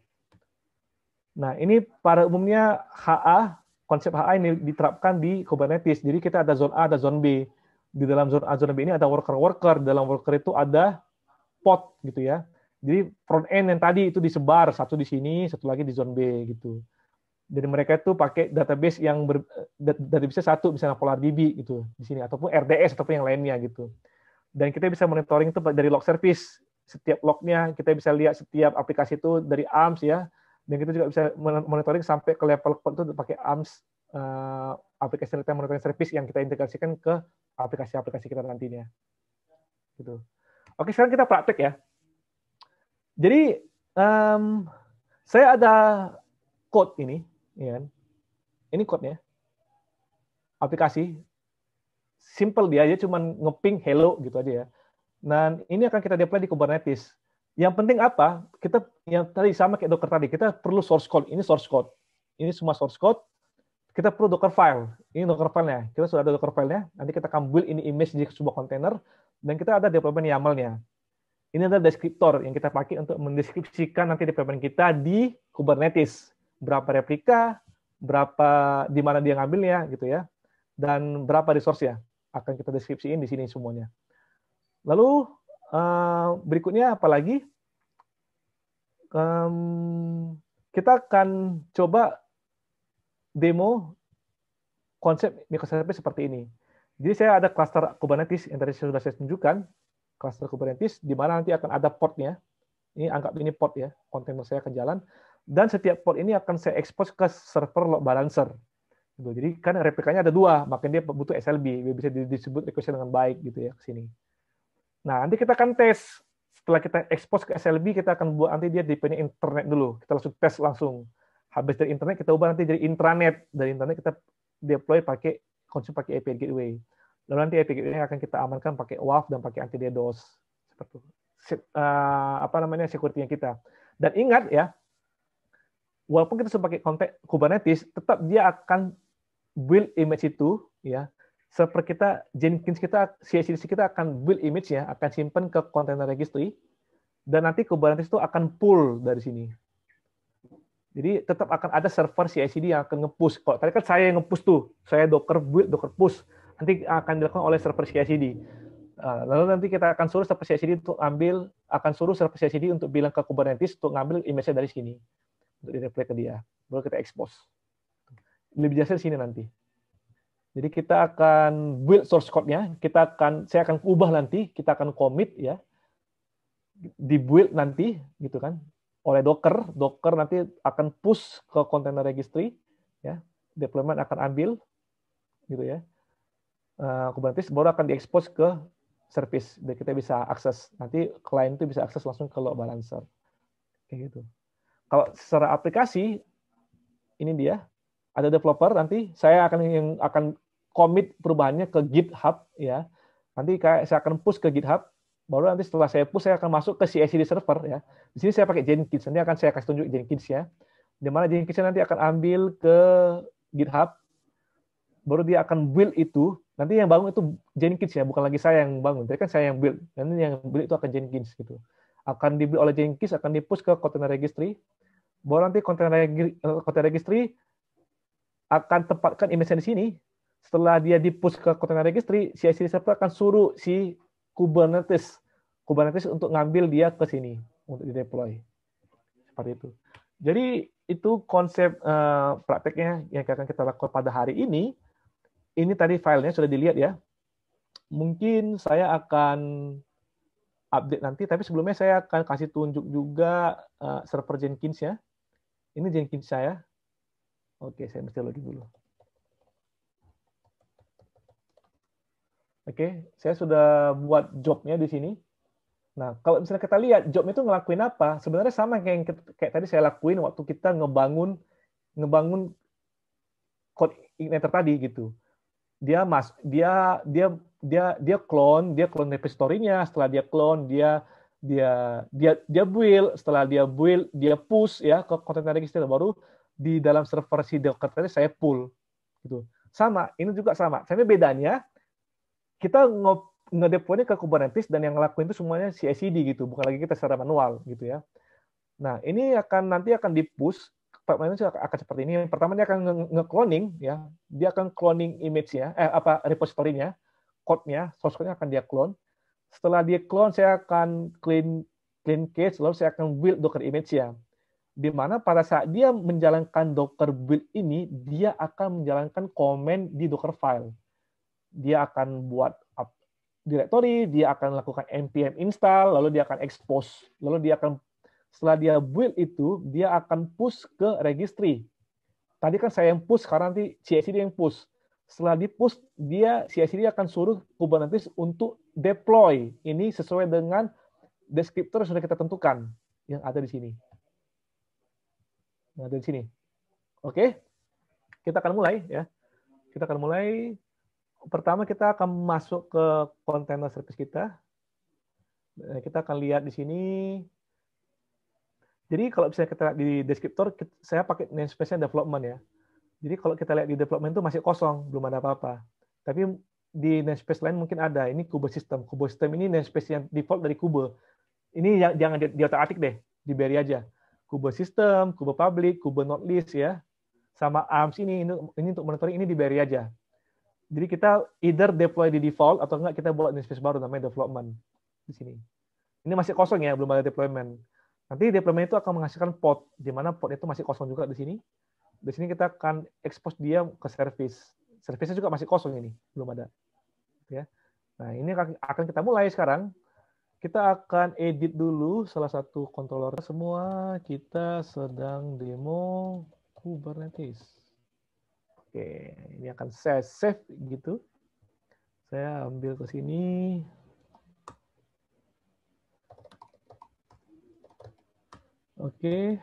Nah, ini pada umumnya HA, konsep HA ini diterapkan di Kubernetes. Jadi kita ada zone A, ada zone B. Di dalam zone A, zone B ini ada worker-worker. dalam worker itu ada pod gitu ya. Jadi front end yang tadi itu disebar, satu di sini, satu lagi di zone B gitu dari mereka itu pakai database yang ber, bisa satu misalnya DB gitu di sini ataupun RDS ataupun yang lainnya gitu. Dan kita bisa monitoring itu dari log service setiap lognya kita bisa lihat setiap aplikasi itu dari Ams ya dan kita juga bisa monitoring sampai ke level itu pakai Ams uh, eh, aplikasi real monitoring service yang kita integrasikan ke aplikasi-aplikasi kita nantinya. Gitu. Oke, sekarang kita praktek ya. Jadi um, saya ada code ini ya kan? Ini code-nya. Aplikasi simple dia aja cuman ngeping hello gitu aja ya. Nah ini akan kita deploy di Kubernetes. Yang penting apa? Kita yang tadi sama kayak Docker tadi, kita perlu source code. Ini source code. Ini semua source code. Kita perlu Docker file. Ini Docker file-nya. Kita sudah ada Docker file-nya. Nanti kita akan build ini image di sebuah container dan kita ada deployment YAML-nya. Ini adalah deskriptor yang kita pakai untuk mendeskripsikan nanti deployment kita di Kubernetes berapa replika, berapa di mana dia ngambilnya gitu ya, dan berapa resource ya akan kita deskripsiin di sini semuanya. Lalu eh, berikutnya apa lagi? kita akan coba demo konsep microservice seperti ini. Jadi saya ada cluster Kubernetes yang tadi sudah saya tunjukkan, cluster Kubernetes di mana nanti akan ada portnya. Ini anggap ini port ya, kontainer saya akan jalan dan setiap port ini akan saya expose ke server load balancer. Gitu. Jadi kan replikanya ada dua, makanya dia butuh SLB, dia bisa disebut request dengan baik gitu ya ke sini. Nah, nanti kita akan tes. Setelah kita expose ke SLB, kita akan buat nanti dia dipenuhi internet dulu. Kita langsung tes langsung. Habis dari internet kita ubah nanti jadi intranet. Dari internet kita deploy pakai konsum pakai API gateway. Lalu nanti API gateway akan kita amankan pakai WAF dan pakai anti DDoS. Seperti uh, apa namanya security-nya kita. Dan ingat ya, walaupun kita sudah pakai Kubernetes, tetap dia akan build image itu, ya. Seperti kita, Jenkins kita, CI/CD kita akan build image ya, akan simpan ke container registry, dan nanti Kubernetes itu akan pull dari sini. Jadi tetap akan ada server CI/CD yang akan nge-push. Kalau tadi kan saya yang nge-push tuh, saya Docker build, Docker push, nanti akan dilakukan oleh server CI/CD. Ah, lalu nanti kita akan suruh server CI/CD untuk ambil, akan suruh server CI/CD untuk bilang ke Kubernetes untuk ngambil image-nya dari sini untuk di ke dia. Baru kita expose. Lebih jelasnya di sini nanti. Jadi kita akan build source code-nya, kita akan saya akan ubah nanti, kita akan commit ya. di build nanti gitu kan oleh Docker, Docker nanti akan push ke container registry ya. Deployment akan ambil gitu ya. Uh, eh, Kubernetes baru akan diekspos ke service, dan kita bisa akses nanti klien itu bisa akses langsung ke load balancer kayak gitu. Kalau secara aplikasi ini dia ada developer nanti saya akan yang akan commit perubahannya ke GitHub ya. Nanti kayak saya akan push ke GitHub baru nanti setelah saya push saya akan masuk ke CI/CD server ya. Di sini saya pakai Jenkins. Nanti akan saya kasih tunjuk Jenkins ya. Di mana Jenkins nanti akan ambil ke GitHub baru dia akan build itu. Nanti yang bangun itu Jenkins ya, bukan lagi saya yang bangun. Tadi kan saya yang build. Nanti yang build itu akan Jenkins gitu. Akan dibuat oleh Jenkins akan dipush ke container registry bahwa nanti konten eh, registry, konten registry akan tempatkan image di sini. Setelah dia push ke konten registry, si ICD server akan suruh si Kubernetes Kubernetes untuk ngambil dia ke sini untuk di deploy Seperti itu. Jadi itu konsep uh, prakteknya yang akan kita lakukan pada hari ini. Ini tadi filenya sudah dilihat ya. Mungkin saya akan update nanti, tapi sebelumnya saya akan kasih tunjuk juga uh, server Jenkins ya. Ini Jenkins saya. Oke, saya mesti login dulu. Oke, saya sudah buat jobnya di sini. Nah, kalau misalnya kita lihat job itu ngelakuin apa, sebenarnya sama kayak yang, kayak tadi saya lakuin waktu kita ngebangun ngebangun code igniter tadi gitu. Dia mas dia dia dia dia clone, dia clone repositorinya, setelah dia clone dia dia dia dia build setelah dia build dia push ya ke konten register baru di dalam server si Docker saya pull gitu sama ini juga sama tapi bedanya kita ngedeploynya ke Kubernetes dan yang ngelakuin itu semuanya CI/CD gitu bukan lagi kita secara manual gitu ya nah ini akan nanti akan di push pipeline akan seperti ini yang pertama dia akan nge-cloning ya dia akan cloning image ya eh apa repository-nya code-nya source code-nya akan dia clone setelah dia clone, saya akan clean clean case, lalu saya akan build Docker image-nya. Di mana pada saat dia menjalankan Docker build ini, dia akan menjalankan command di Docker file. Dia akan buat up directory, dia akan lakukan npm install, lalu dia akan expose, lalu dia akan setelah dia build itu, dia akan push ke registry. Tadi kan saya yang push, sekarang nanti CSI dia yang push setelah di push dia CI/CD akan suruh Kubernetes untuk deploy ini sesuai dengan deskriptor yang sudah kita tentukan yang ada di sini. Yang ada di sini. Oke. Kita akan mulai ya. Kita akan mulai pertama kita akan masuk ke container service kita. Eh, kita akan lihat di sini jadi kalau bisa kita lihat di deskriptor, saya pakai namespace-nya development ya. Jadi kalau kita lihat di development itu masih kosong, belum ada apa-apa. Tapi di namespace lain mungkin ada. Ini Kube System. Kube System ini namespace yang default dari Kube. Ini yang, jangan di otak-atik deh, diberi aja. Kube System, Kube Public, not list ya. Sama ARMS ini, ini, ini untuk monitoring ini diberi aja. Jadi kita either deploy di default atau enggak kita buat namespace baru namanya development di sini. Ini masih kosong ya, belum ada deployment. Nanti deployment itu akan menghasilkan pod, di mana pod itu masih kosong juga di sini. Di sini kita akan expose dia ke service. Service-nya juga masih kosong ini, belum ada. Ya. Nah, ini akan kita mulai sekarang. Kita akan edit dulu salah satu controller semua. Kita sedang demo Kubernetes. Oke, ini akan saya save gitu. Saya ambil ke sini. Oke,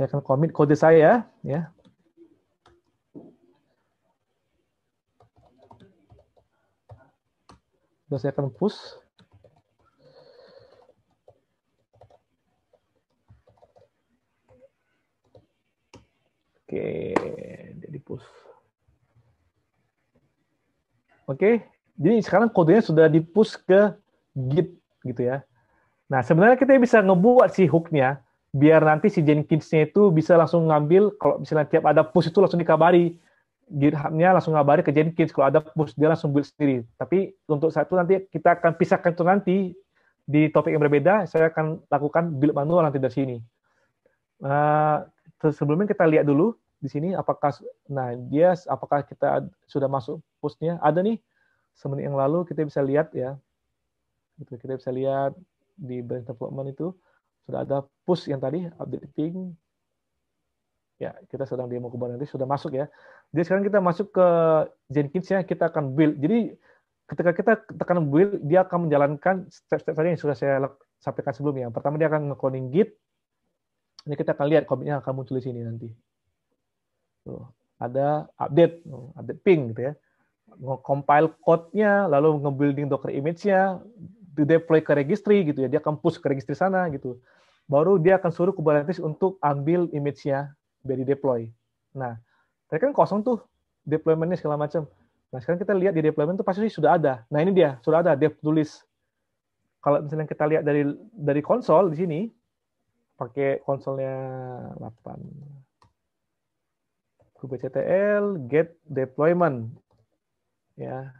Saya akan commit kode saya ya. Terus saya akan push. Oke, jadi push. Oke, jadi sekarang kodenya sudah di push ke Git gitu ya. Nah, sebenarnya kita bisa ngebuat si hook-nya biar nanti si Jenkinsnya itu bisa langsung ngambil kalau misalnya tiap ada push itu langsung dikabari GitHubnya langsung ngabari ke Jenkins kalau ada push dia langsung build sendiri tapi untuk satu nanti kita akan pisahkan itu nanti di topik yang berbeda saya akan lakukan build manual nanti dari sini nah, sebelumnya kita lihat dulu di sini apakah nah dia yes, apakah kita sudah masuk pushnya ada nih semenit yang lalu kita bisa lihat ya gitu, kita bisa lihat di brand development itu sudah ada push yang tadi, update ping. Ya, kita sedang demo Kubernetes, sudah masuk ya. Jadi sekarang kita masuk ke Jenkins ya, kita akan build. Jadi ketika kita tekan build, dia akan menjalankan step-step tadi yang sudah saya sampaikan sebelumnya. Pertama dia akan cloning git. Ini kita akan lihat komitnya akan muncul di sini nanti. Tuh, ada update, update ping gitu ya. Nge-compile code-nya, lalu nge-building Docker image-nya, Gitu, di deploy ke registry gitu ya, dia akan push ke registry sana gitu. Baru dia akan suruh Kubernetes untuk ambil image-nya dari deploy. Nah, tadi kan kosong tuh deployment-nya segala macam. Nah, sekarang kita lihat di deployment itu pasti sudah ada. Nah, ini dia, sudah ada dev tulis. Kalau misalnya kita lihat dari dari konsol di sini, pakai konsolnya 8. kubectl get deployment. Ya,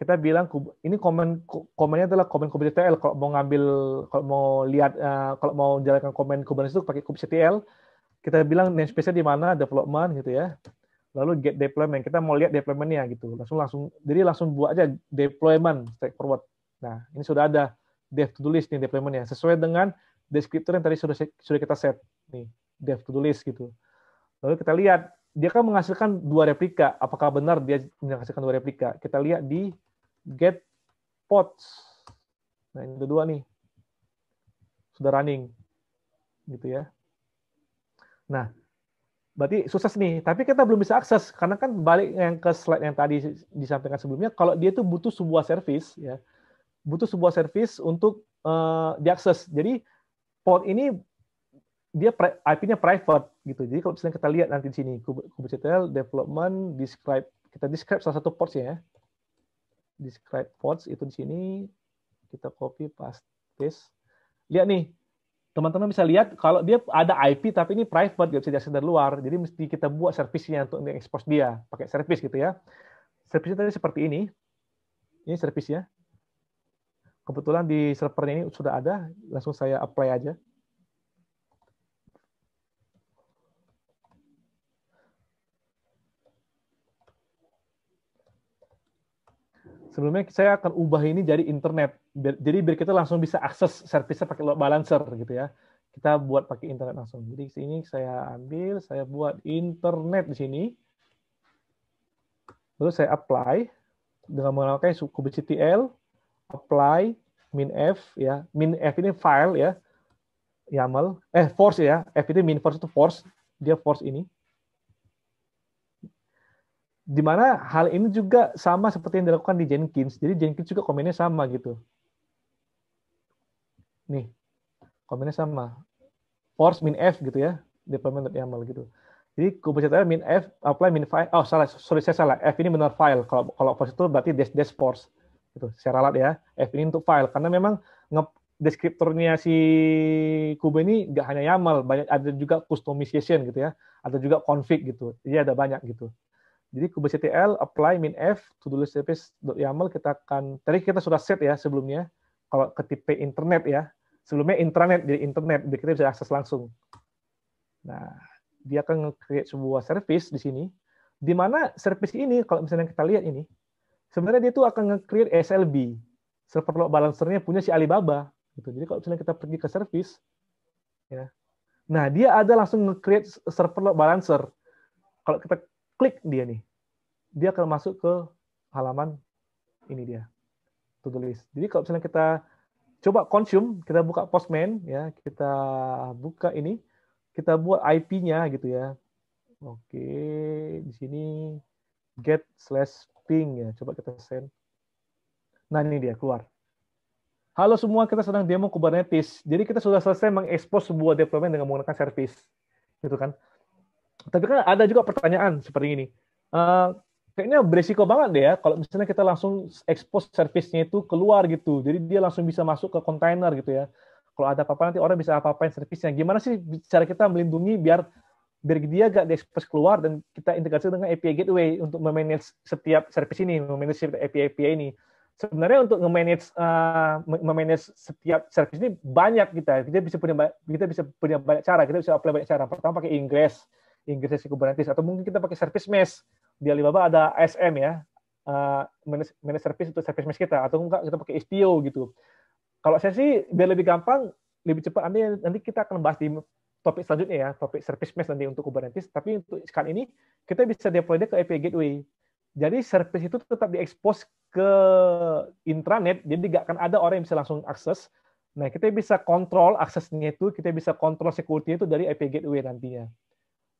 kita bilang ini komen komennya adalah komen TL. kalau mau ngambil kalau mau lihat uh, kalau mau jalankan komen Kubernetes itu pakai TL, kita bilang namespace-nya di mana development gitu ya lalu get deployment kita mau lihat deploymentnya gitu langsung langsung jadi langsung buat aja deployment straight forward nah ini sudah ada dev to do list nih deploymentnya. sesuai dengan descriptor yang tadi sudah sudah kita set nih dev to do list gitu lalu kita lihat dia kan menghasilkan dua replika apakah benar dia menghasilkan dua replika kita lihat di get pods. Nah, yang kedua nih. Sudah running. Gitu ya. Nah, berarti sukses nih, tapi kita belum bisa akses karena kan balik yang ke slide yang tadi disampaikan sebelumnya kalau dia itu butuh sebuah service ya. Butuh sebuah service untuk uh, diakses. Jadi port ini dia IP-nya private gitu. Jadi kalau misalnya kita lihat nanti di sini kubectl development describe kita describe salah satu portnya ya describe fonts itu di sini kita copy paste. Lihat nih, teman-teman bisa lihat kalau dia ada IP tapi ini private gak bisa diakses dari luar. Jadi mesti kita buat servisnya untuk expose dia pakai service gitu ya. Servisnya tadi seperti ini. Ini servisnya. Kebetulan di servernya ini sudah ada, langsung saya apply aja. sebelumnya saya akan ubah ini jadi internet. Jadi biar kita langsung bisa akses servisnya pakai load balancer gitu ya. Kita buat pakai internet langsung. Jadi di sini saya ambil, saya buat internet di sini. Lalu saya apply dengan menggunakan kubectl apply min f ya. Min f ini file ya. YAML eh force ya. F ini min force itu force, dia force ini di mana hal ini juga sama seperti yang dilakukan di Jenkins. Jadi Jenkins juga komennya sama gitu. Nih, komennya sama. Force min F gitu ya, deployment YAML gitu. Jadi tadi min F, apply min file. Oh, salah, sorry saya salah. F ini benar file. Kalau kalau force itu berarti dash dash force. Gitu, secara alat ya. F ini untuk file karena memang nge deskriptornya si Kube ini nggak hanya YAML, banyak ada juga customization gitu ya, ada juga config gitu. Jadi ada banyak gitu. Jadi kubectl apply min f to do list .yaml kita akan tadi kita sudah set ya sebelumnya kalau ke tipe internet ya. Sebelumnya intranet jadi internet biar kita bisa akses langsung. Nah, dia akan create sebuah service di sini di mana service ini kalau misalnya kita lihat ini sebenarnya dia tuh akan nge-create SLB. Server load balancernya punya si Alibaba gitu. Jadi kalau misalnya kita pergi ke service ya. Nah, dia ada langsung nge-create server load balancer. Kalau kita klik dia nih, dia akan masuk ke halaman ini dia, to do list. Jadi kalau misalnya kita coba consume, kita buka postman, ya kita buka ini, kita buat IP-nya gitu ya. Oke, di sini get slash ping ya. Coba kita send. Nah ini dia keluar. Halo semua, kita sedang demo Kubernetes. Jadi kita sudah selesai mengekspos sebuah deployment dengan menggunakan service, gitu kan? Tapi kan ada juga pertanyaan seperti ini. Uh, kayaknya beresiko banget deh ya kalau misalnya kita langsung expose servicenya itu keluar gitu. Jadi dia langsung bisa masuk ke kontainer gitu ya. Kalau ada apa-apa nanti orang bisa apa-apain servicenya. Gimana sih cara kita melindungi biar biar dia gak expose keluar dan kita integrasi dengan API Gateway untuk memanage setiap service ini, memanage API API ini. Sebenarnya untuk memanage uh, eh, memanage setiap service ini banyak kita. Gitu ya. Kita bisa punya kita bisa punya banyak cara. Kita bisa apply banyak cara. Pertama pakai Ingress, Inggrisnya si Kubernetes atau mungkin kita pakai service mesh di Alibaba ada ASM ya uh, manage, service untuk service mesh kita atau enggak kita pakai istio gitu kalau saya sih biar lebih gampang lebih cepat nanti nanti kita akan bahas di topik selanjutnya ya topik service mesh nanti untuk Kubernetes tapi untuk sekarang ini kita bisa deploy ke API gateway jadi service itu tetap diekspos ke intranet jadi nggak akan ada orang yang bisa langsung akses Nah, kita bisa kontrol aksesnya itu, kita bisa kontrol security itu dari API gateway nantinya.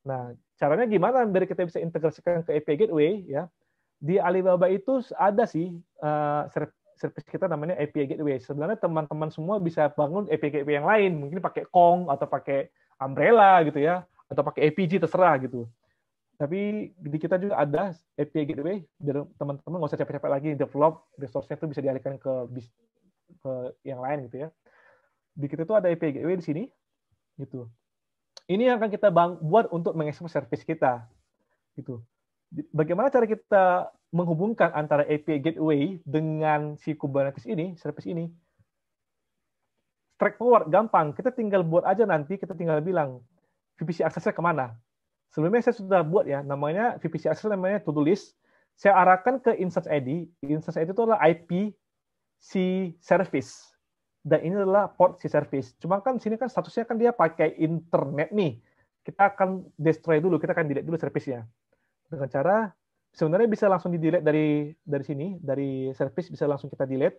Nah, caranya gimana biar kita bisa integrasikan ke API Gateway ya? Di Alibaba itu ada sih uh, service kita namanya API Gateway. Sebenarnya teman-teman semua bisa bangun API Gateway yang lain, mungkin pakai Kong atau pakai Umbrella gitu ya, atau pakai APG terserah gitu. Tapi di kita juga ada API Gateway, biar teman-teman nggak usah capek-capek lagi develop, resource-nya itu bisa dialihkan ke, bis ke yang lain gitu ya. Di kita itu ada API Gateway di sini, gitu. Ini yang akan kita bang buat untuk mengekspor service kita. Gitu. Bagaimana cara kita menghubungkan antara API gateway dengan si Kubernetes ini, service ini? Straightforward, gampang. Kita tinggal buat aja nanti, kita tinggal bilang VPC aksesnya kemana. Sebelumnya saya sudah buat ya, namanya VPC akses namanya to-do list. Saya arahkan ke instance ID. Instance ID itu adalah IP si service dan ini adalah port si service. Cuma kan sini kan statusnya kan dia pakai internet nih. Kita akan destroy dulu, kita akan delete dulu servicenya. Dengan cara sebenarnya bisa langsung di delete dari dari sini, dari service bisa langsung kita delete.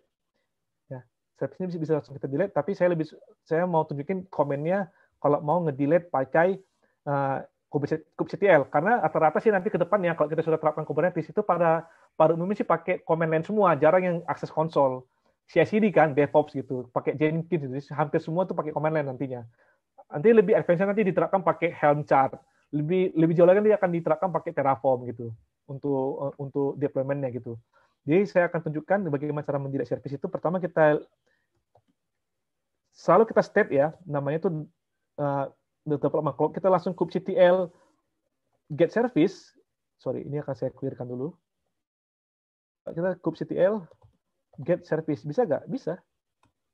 Ya, service ini bisa, bisa langsung kita delete, tapi saya lebih saya mau tunjukin komennya kalau mau ngedelete pakai uh, eh, kubectl karena rata-rata sih nanti ke depan ya kalau kita sudah terapkan Kubernetes itu pada pada umumnya sih pakai command line semua, jarang yang akses konsol CI/CD kan, DevOps gitu, pakai Jenkins, gitu, hampir semua tuh pakai command line nantinya. Nanti lebih advance nanti diterapkan pakai Helm chart, lebih lebih jauh lagi nanti akan diterapkan pakai Terraform gitu untuk eh, untuk deploymentnya gitu. Jadi saya akan tunjukkan bagaimana cara mendidak service itu. Pertama kita selalu kita step ya, namanya itu uh, eh, development. Kalau kita langsung kubectl get service, sorry ini akan saya clearkan dulu. Kita kubectl get service bisa gak? Bisa.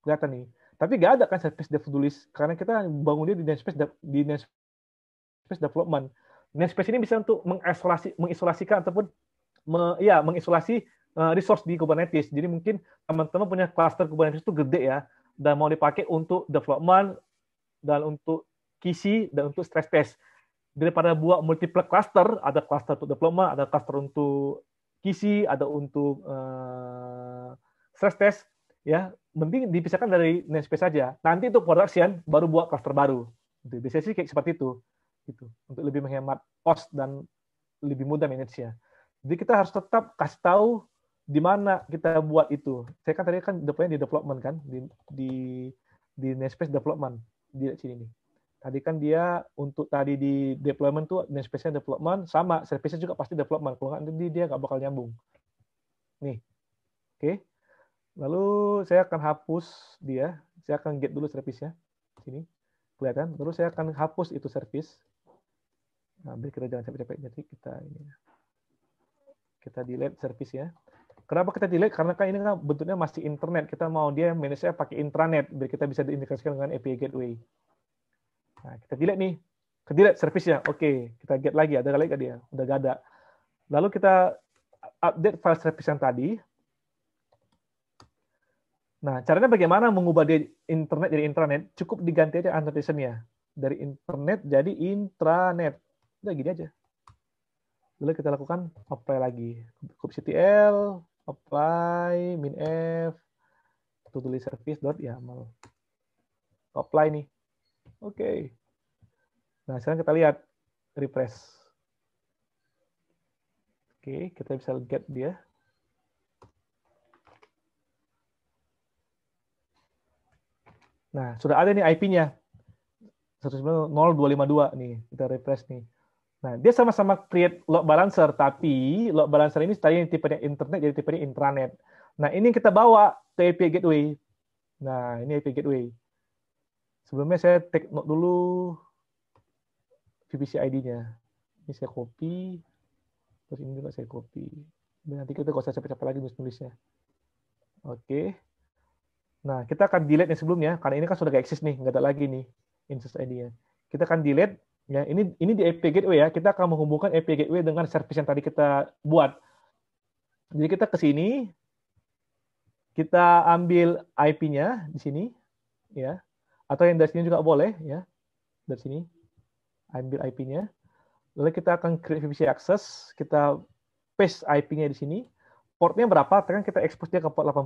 Kelihatan nih. Tapi gak ada kan service dev tulis karena kita bangun dia di namespace di namespace development. Namespace ini bisa untuk mengisolasi mengisolasikan ataupun me, ya mengisolasi eh, resource di Kubernetes. Jadi mungkin teman-teman punya cluster Kubernetes itu gede ya dan mau dipakai untuk development dan untuk kisi dan untuk stress test. Daripada buat multiple cluster, ada cluster untuk development, ada cluster untuk kisi, ada untuk uh, stress test ya mending dipisahkan dari namespace saja. Nanti untuk production baru buat cluster baru. Gitu. Biasanya sih kayak seperti itu, gitu. Untuk lebih menghemat cost dan lebih mudah manage-nya. Jadi kita harus tetap kasih tahu di mana kita buat itu. Saya kan tadi kan depannya di development kan, di di di namespace development di sini nih. Tadi kan dia untuk tadi di deployment tuh namespace-nya development sama service-nya juga pasti development. Kalau nggak nanti dia nggak bakal nyambung. Nih, oke. Okay saya akan hapus dia. Saya akan get dulu servisnya. Sini. Kelihatan. Terus saya akan hapus itu servis. Nah, biar kita jangan capek-capek. Jadi kita ini kita delete service ya. Kenapa kita delete? Karena kan ini kan bentuknya masih internet. Kita mau dia manage pakai intranet biar kita bisa diintegrasikan dengan API gateway. Nah, kita delete nih. Ke delete servisnya. Oke, okay. kita get lagi. Ada lagi nggak dia? Udah gak ada. Lalu kita update file service yang tadi. Nah, caranya bagaimana mengubah dia internet jadi intranet? Cukup diganti aja annotation-nya. Dari internet jadi intranet. Udah gini aja. Lalu kita lakukan apply lagi. kubectl, apply, minf, to ya service.yaml. Apply nih. Oke. Okay. Nah, sekarang kita lihat. Refresh. Oke, okay, kita bisa get dia. Nah, sudah ada nih IP-nya. 190.0252 nih, kita refresh nih. Nah, dia sama-sama create load balancer, tapi load balancer ini tadinya tipenya internet, jadi tipenya intranet. Nah, ini kita bawa ke API gateway. Nah, ini API gateway. Sebelumnya saya take note dulu VPC ID-nya. Ini saya copy, terus ini juga saya copy. nanti kita gak usah capek-capek lagi nulis-nulisnya. Oke. Okay. Nah, kita akan delete yang sebelumnya, karena ini kan sudah gak eksis nih, nggak ada lagi nih instance ID-nya. Kita akan delete, ya ini ini di API Gateway ya, kita akan menghubungkan API Gateway dengan service yang tadi kita buat. Jadi kita ke sini, kita ambil IP-nya di sini, ya, atau yang dari sini juga boleh, ya, dari sini, ambil IP-nya. Lalu kita akan create VPC access, kita paste IP-nya di sini, portnya berapa, tekan kita expose dia ke port 80,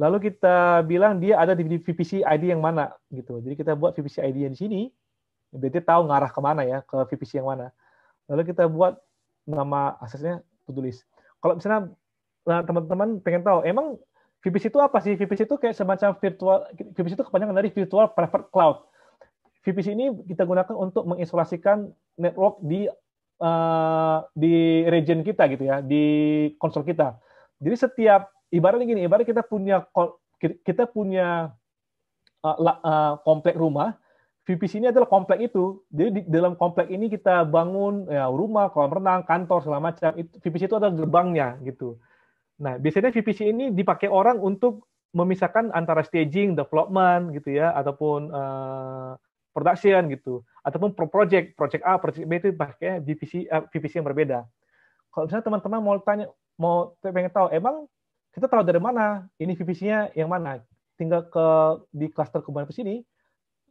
Lalu kita bilang dia ada di VPC ID yang mana gitu. Jadi kita buat VPC ID yang di sini, berarti tahu ngarah kemana ya, ke VPC yang mana. Lalu kita buat nama aksesnya tulis. Kalau misalnya nah, teman-teman pengen tahu, emang VPC itu apa sih? VPC itu kayak semacam virtual, VPC itu kepanjangan dari virtual private cloud. VPC ini kita gunakan untuk mengisolasikan network di uh, di region kita gitu ya, di konsol kita. Jadi setiap ibaratnya gini, ibarat kita punya kita punya uh, uh, komplek rumah, VPC ini adalah komplek itu. Jadi di dalam komplek ini kita bangun ya, rumah, kolam renang, kantor segala macam. Itu, VPC itu adalah gerbangnya gitu. Nah, biasanya VPC ini dipakai orang untuk memisahkan antara staging, development gitu ya, ataupun uh, production gitu, ataupun pro project, project A, project B itu pakai VPC uh, VPC yang berbeda. Kalau misalnya teman-teman mau tanya, mau pengen tahu, emang kita tahu dari mana ini VPC-nya yang mana. Tinggal ke di cluster Kubernetes ini,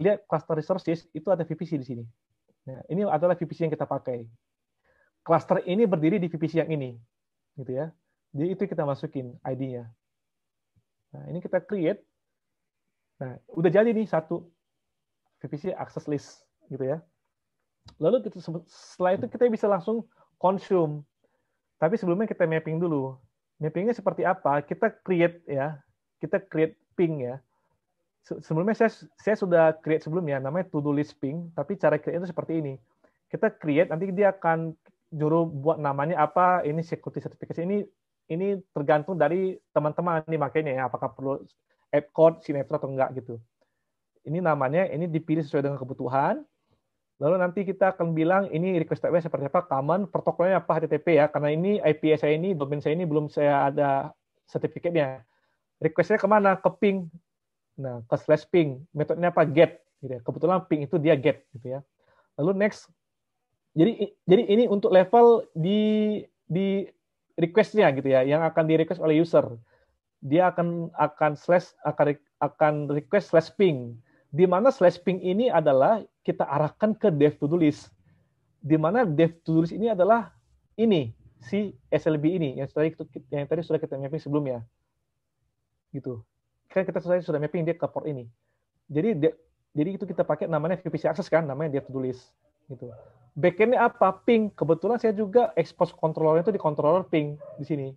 lihat cluster resources itu ada VPC di sini. Nah, ini adalah VPC yang kita pakai. Cluster ini berdiri di VPC yang ini, gitu ya. Jadi itu kita masukin ID-nya. Nah, ini kita create. Nah, udah jadi nih satu VPC access list, gitu ya. Lalu setelah itu kita bisa langsung consume. Tapi sebelumnya kita mapping dulu mappingnya seperti apa kita create ya kita create ping ya sebelumnya saya saya sudah create sebelumnya namanya to do list ping tapi cara create itu seperti ini kita create nanti dia akan juru buat namanya apa ini security certification ini ini tergantung dari teman-teman nih makanya ya apakah perlu app code sinetron atau enggak gitu ini namanya ini dipilih sesuai dengan kebutuhan Lalu nanti kita akan bilang ini request TPS seperti apa, common, protokolnya apa HTTP ya, karena ini IP saya ini, domain saya ini belum saya ada sertifikatnya. Requestnya kemana? Ke ping. Nah, ke slash ping. Metodenya apa? Get. Gitu ya. Kebetulan ping itu dia get. Gitu ya. Lalu next. Jadi jadi ini untuk level di di requestnya gitu ya, yang akan di request oleh user. Dia akan akan slash akan akan request slash ping. Di mana slash ping ini adalah kita arahkan ke dev to do list. Di mana dev to do list ini adalah ini si SLB ini yang tadi yang tadi sudah kita mapping sebelumnya. Gitu. Kan kita sudah sudah mapping dia ke port ini. Jadi de, jadi itu kita pakai namanya VPC access kan, namanya dev to do list gitu. Backend-nya apa? Ping. Kebetulan saya juga expose controller itu di controller ping di sini.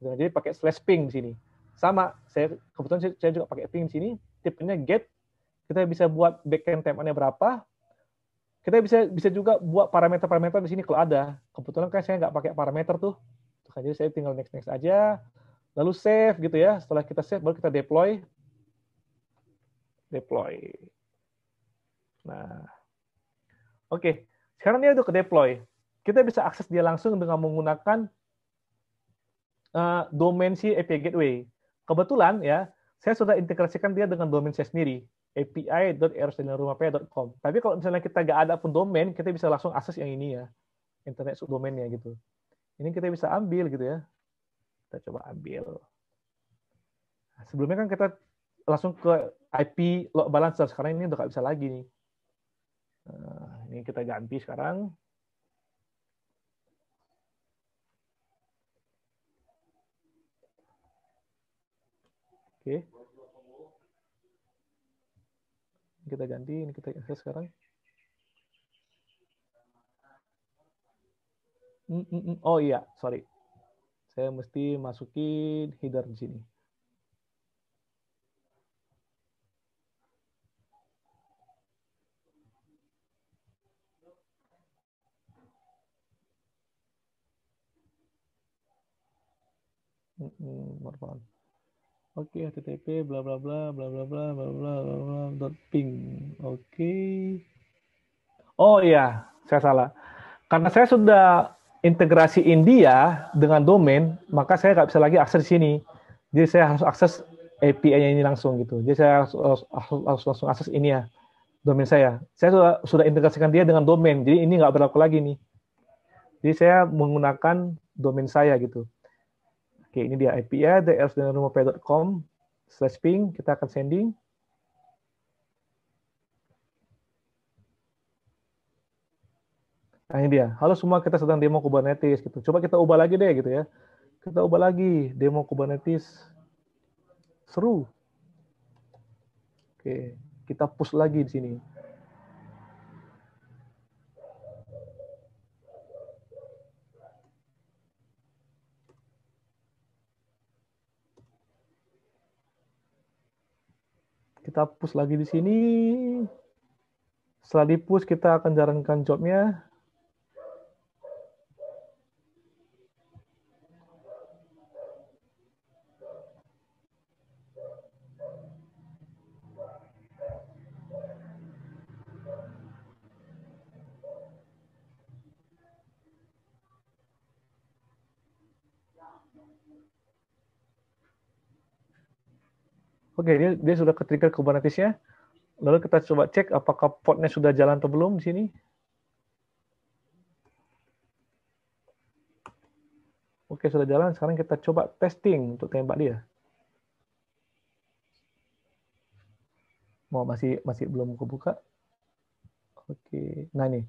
Gitu. Jadi pakai slash ping di sini. Sama, saya kebetulan saya juga pakai ping di sini. Tipenya get kita bisa buat backend temanya berapa, kita bisa bisa juga buat parameter-parameter di sini kalau ada. Kebetulan kan saya nggak pakai parameter tuh. Jadi saya tinggal next next aja, lalu save gitu ya. Setelah kita save baru kita deploy. Deploy. Nah, oke. Okay. Sekarang dia udah ke deploy. Kita bisa akses dia langsung dengan menggunakan uh, domain si API Gateway. Kebetulan ya, saya sudah integrasikan dia dengan domain saya sendiri api.airstandardrumapea.com. Tapi kalau misalnya kita nggak ada pun domain, kita bisa langsung akses yang ini ya, internet subdomainnya gitu. Ini kita bisa ambil gitu ya. Kita coba ambil. Nah, sebelumnya kan kita langsung ke IP load balancer. Sekarang ini udah nggak bisa lagi nih. Nah, ini kita ganti sekarang. Oke. Okay kita ganti, ini kita akses sekarang. Mm, mm, mm. Oh iya, sorry. Saya mesti masukin header di sini. Mm -hmm. Oke, okay, http bla bla bla bla bla bla bla bla bla dot ping. Oke. Okay. Oh iya, saya salah. Karena saya sudah integrasi India dengan domain, maka saya nggak bisa lagi akses di sini. Jadi saya harus akses API-nya ini langsung gitu. Jadi saya harus, harus, harus langsung akses ini ya domain saya. Saya sudah sudah integrasikan dia dengan domain. Jadi ini nggak berlaku lagi nih. Jadi saya menggunakan domain saya gitu. Oke, ini dia IP-nya, dsdanarumop.com slash ping, kita akan sending. Nah ini dia, halo semua kita sedang demo Kubernetes gitu. Coba kita ubah lagi deh gitu ya. Kita ubah lagi demo Kubernetes. Seru. Oke, kita push lagi di sini. kita push lagi di sini. Setelah di push, kita akan jalankan jobnya. Oke, okay, dia, dia sudah ke Kubernetesnya. Lalu kita coba cek apakah portnya sudah jalan atau belum di sini. Oke, sudah jalan. Sekarang kita coba testing untuk tembak dia. Mau oh, masih masih belum kebuka. Oke. Nah, ini.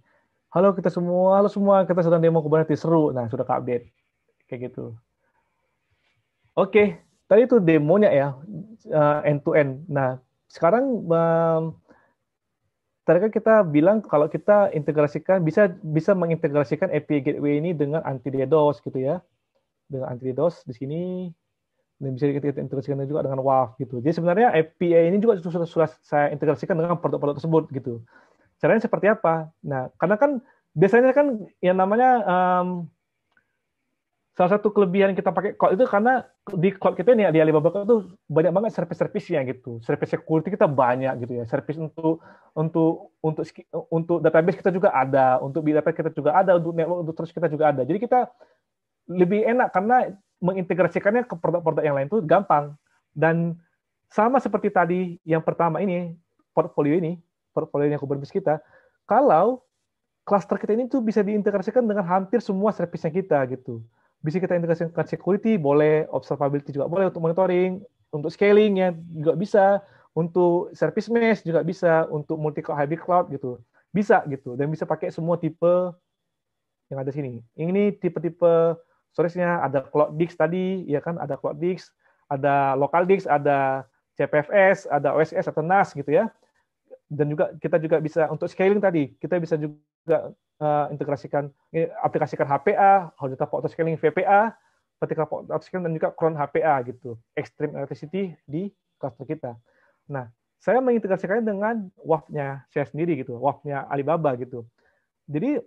Halo kita semua, halo semua. Kita sedang demo Kubernetes seru. Nah, sudah ke update. Kayak gitu. Oke, Tadi itu demonya ya, end to end. Nah, sekarang um, tadi kan kita bilang kalau kita integrasikan bisa bisa mengintegrasikan API gateway ini dengan anti DDoS gitu ya. Dengan anti DDoS di sini dan bisa kita integrasikan juga dengan WAF gitu. Jadi sebenarnya API ini juga sudah, sudah saya integrasikan dengan produk-produk tersebut gitu. Caranya seperti apa? Nah, karena kan biasanya kan yang namanya um, salah satu kelebihan kita pakai cloud itu karena di cloud kita ini di Alibaba Cloud itu banyak banget service-servicenya gitu. Service security kita banyak gitu ya. Service untuk untuk untuk untuk database kita juga ada, untuk big data kita juga ada, untuk network untuk terus kita juga ada. Jadi kita lebih enak karena mengintegrasikannya ke produk-produk yang lain itu gampang. Dan sama seperti tadi yang pertama ini, portfolio ini, portfolio yang Kubernetes kita, kalau cluster kita ini tuh bisa diintegrasikan dengan hampir semua service yang kita gitu bisa kita integrasikan ke security, boleh observability juga boleh untuk monitoring, untuk scaling ya juga bisa, untuk service mesh juga bisa, untuk multi cloud hybrid cloud gitu. Bisa gitu dan bisa pakai semua tipe yang ada sini. Ini tipe-tipe storage-nya ada cloud disk tadi ya kan, ada cloud disk, ada local disk, ada CPFS, ada OSS atau NAS gitu ya dan juga kita juga bisa untuk scaling tadi kita bisa juga uh, integrasikan eh, aplikasikan HPA, horizontal auto scaling VPA, vertical auto scaling dan juga cron HPA gitu, extreme electricity di cluster kita. Nah, saya mengintegrasikannya dengan WAF-nya saya sendiri gitu, WAF-nya Alibaba gitu. Jadi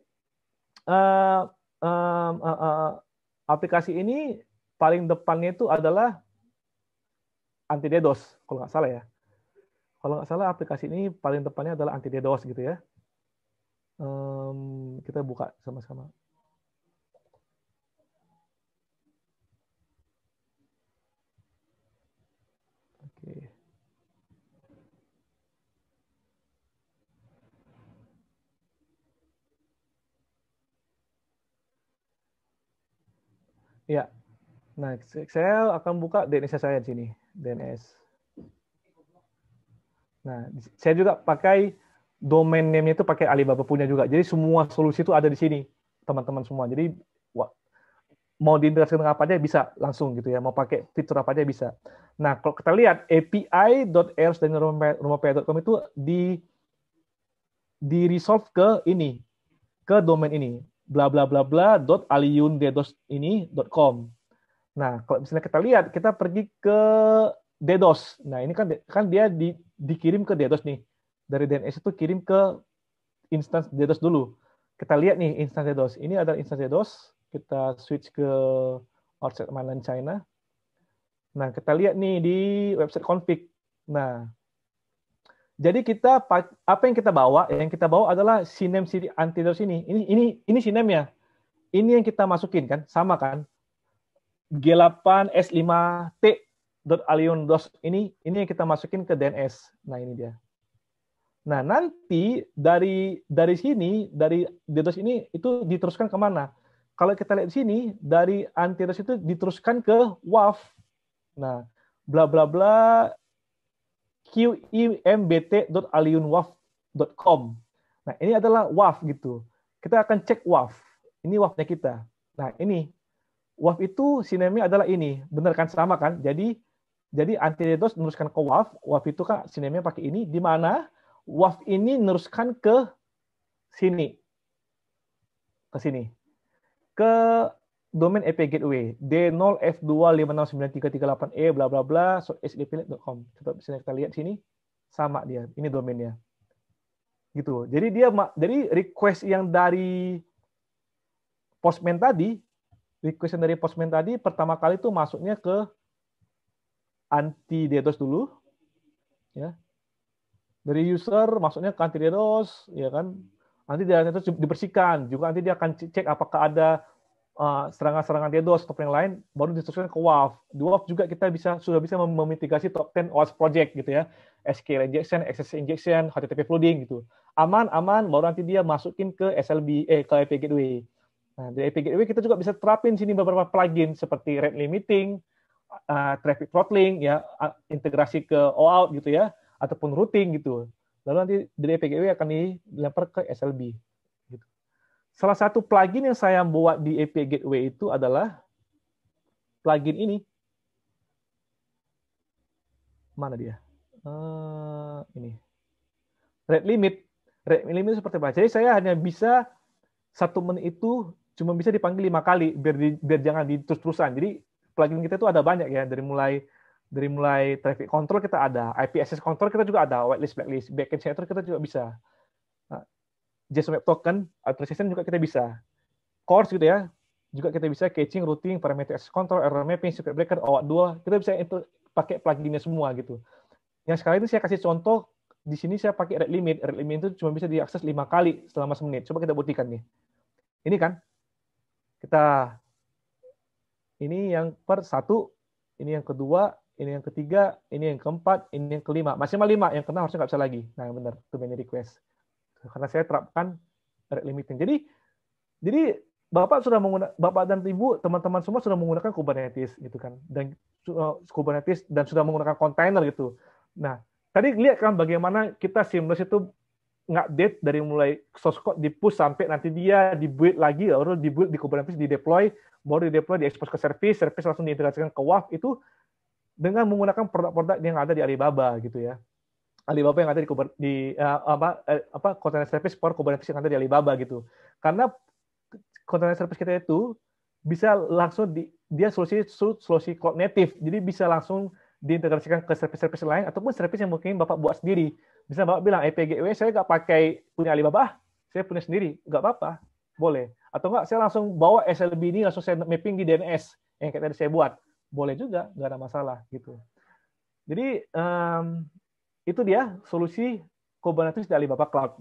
uh, uh, uh, uh, aplikasi ini paling depannya itu adalah anti DDoS kalau nggak salah ya kalau nggak salah aplikasi ini paling tepatnya adalah anti DDoS gitu ya. Um, kita buka sama-sama. Oke. Ya, nah saya akan buka DNS saya di sini, DNS. Nah, saya juga pakai domain name-nya itu pakai Alibaba punya juga. Jadi semua solusi itu ada di sini, teman-teman semua. Jadi wah, mau diintegrasikan apa aja bisa langsung gitu ya. Mau pakai fitur apa aja bisa. Nah, kalau kita lihat api.airs dan rumahpaya.com itu di di resolve ke ini, ke domain ini bla bla bla bla dot aliun dedos ini dot com. Nah, kalau misalnya kita lihat, kita pergi ke dedos. Nah, ini kan kan dia di dikirim ke Dedos nih. Dari DNS itu kirim ke instance Dedos dulu. Kita lihat nih instance Dedos. Ini adalah instance Dedos. Kita switch ke outside mainland China. Nah, kita lihat nih di website config. Nah, jadi kita apa yang kita bawa? Yang kita bawa adalah sinem cd DDoS ini. Ini ini ini sinem ya. Ini yang kita masukin kan, sama kan? G8 S5T alion dos ini ini yang kita masukin ke DNS. Nah ini dia. Nah nanti dari dari sini dari DDoS ini itu diteruskan kemana? Kalau kita lihat di sini dari antivirus itu diteruskan ke WAF. Nah bla bla bla qimbt.aliunwaf.com. Nah ini adalah WAF gitu. Kita akan cek WAF. Ini WAF-nya kita. Nah ini WAF itu sinemnya adalah ini. Benar kan sama kan? Jadi jadi Antiochus meneruskan ke Waf, Waf itu kan sinemnya pakai ini, di mana Waf ini meneruskan ke sini, ke sini, ke domain EP gateway D0F2569338E bla bla bla so sdplet.com. Coba bisa kita lihat sini sama dia. Ini domainnya. Gitu. Jadi dia jadi request yang dari postman tadi, request yang dari postman tadi pertama kali itu masuknya ke anti DDoS dulu ya dari user maksudnya ke anti DDoS ya kan nanti itu dibersihkan juga nanti dia akan cek apakah ada eh, serangan-serangan uh, DDoS atau yang lain baru diteruskan ke WAF di WAF juga kita bisa sudah bisa memitigasi top 10 OS project gitu ya SQL injection, XSS injection, HTTP flooding gitu aman aman baru nanti dia masukin ke SLB eh ke IP gateway Nah, di IP Gateway kita juga bisa terapin sini beberapa plugin seperti rate limiting, Eh, traffic throttling ya integrasi ke OAuth gitu ya ataupun routing gitu lalu nanti dari Gateway akan dilempar ke SLB gitu. salah satu plugin yang saya buat di API Gateway itu adalah plugin ini mana dia uh, ini rate limit rate limit seperti apa jadi saya hanya bisa satu menit itu cuma bisa dipanggil lima kali biar di, biar jangan di terus terusan jadi plugin kita itu ada banyak ya dari mulai dari mulai traffic control kita ada, IP access control kita juga ada, whitelist, blacklist, backend center kita juga bisa. Nah, JSON Web Token, authorization juga kita bisa. Course gitu ya, juga kita bisa caching, routing, parameter access control, error mapping, circuit breaker, OAuth 2, kita bisa pakai pluginnya semua gitu. Yang sekarang itu saya kasih contoh, di sini saya pakai rate limit, rate limit itu cuma bisa diakses lima kali selama semenit. Coba kita buktikan nih. Ini kan, kita ini yang per satu, ini yang kedua, ini yang ketiga, ini yang keempat, ini yang kelima. Maksimal lima, yang kena harusnya nggak bisa lagi. Nah, benar, itu many request. Karena saya terapkan rate limiting. Jadi, jadi Bapak sudah menggunakan Bapak dan Ibu, teman-teman semua sudah menggunakan Kubernetes gitu kan. Dan uh, Kubernetes dan sudah menggunakan container gitu. Nah, tadi lihat kan bagaimana kita seamless itu nggak dead dari mulai source code di push sampai nanti dia dibuild lagi, lalu dibuild di Kubernetes, di deploy, baru di di expose ke service, service langsung diintegrasikan ke WAF itu dengan menggunakan produk-produk yang ada di Alibaba gitu ya. Alibaba yang ada di, di uh, apa uh, apa container service for Kubernetes yang ada di Alibaba gitu. Karena container service kita itu bisa langsung di, dia solusi solusi cloud native. Jadi bisa langsung diintegrasikan ke service-service lain ataupun service yang mungkin Bapak buat sendiri. Bisa Bapak bilang, "EPGW eh, saya nggak pakai punya Alibaba, saya punya sendiri." Nggak apa-apa. Boleh. Atau enggak, saya langsung bawa SLB ini, langsung saya mapping di DNS yang kayak tadi saya buat. Boleh juga, enggak ada masalah. gitu. Jadi, um, itu dia solusi Kubernetes dari Bapak Cloud.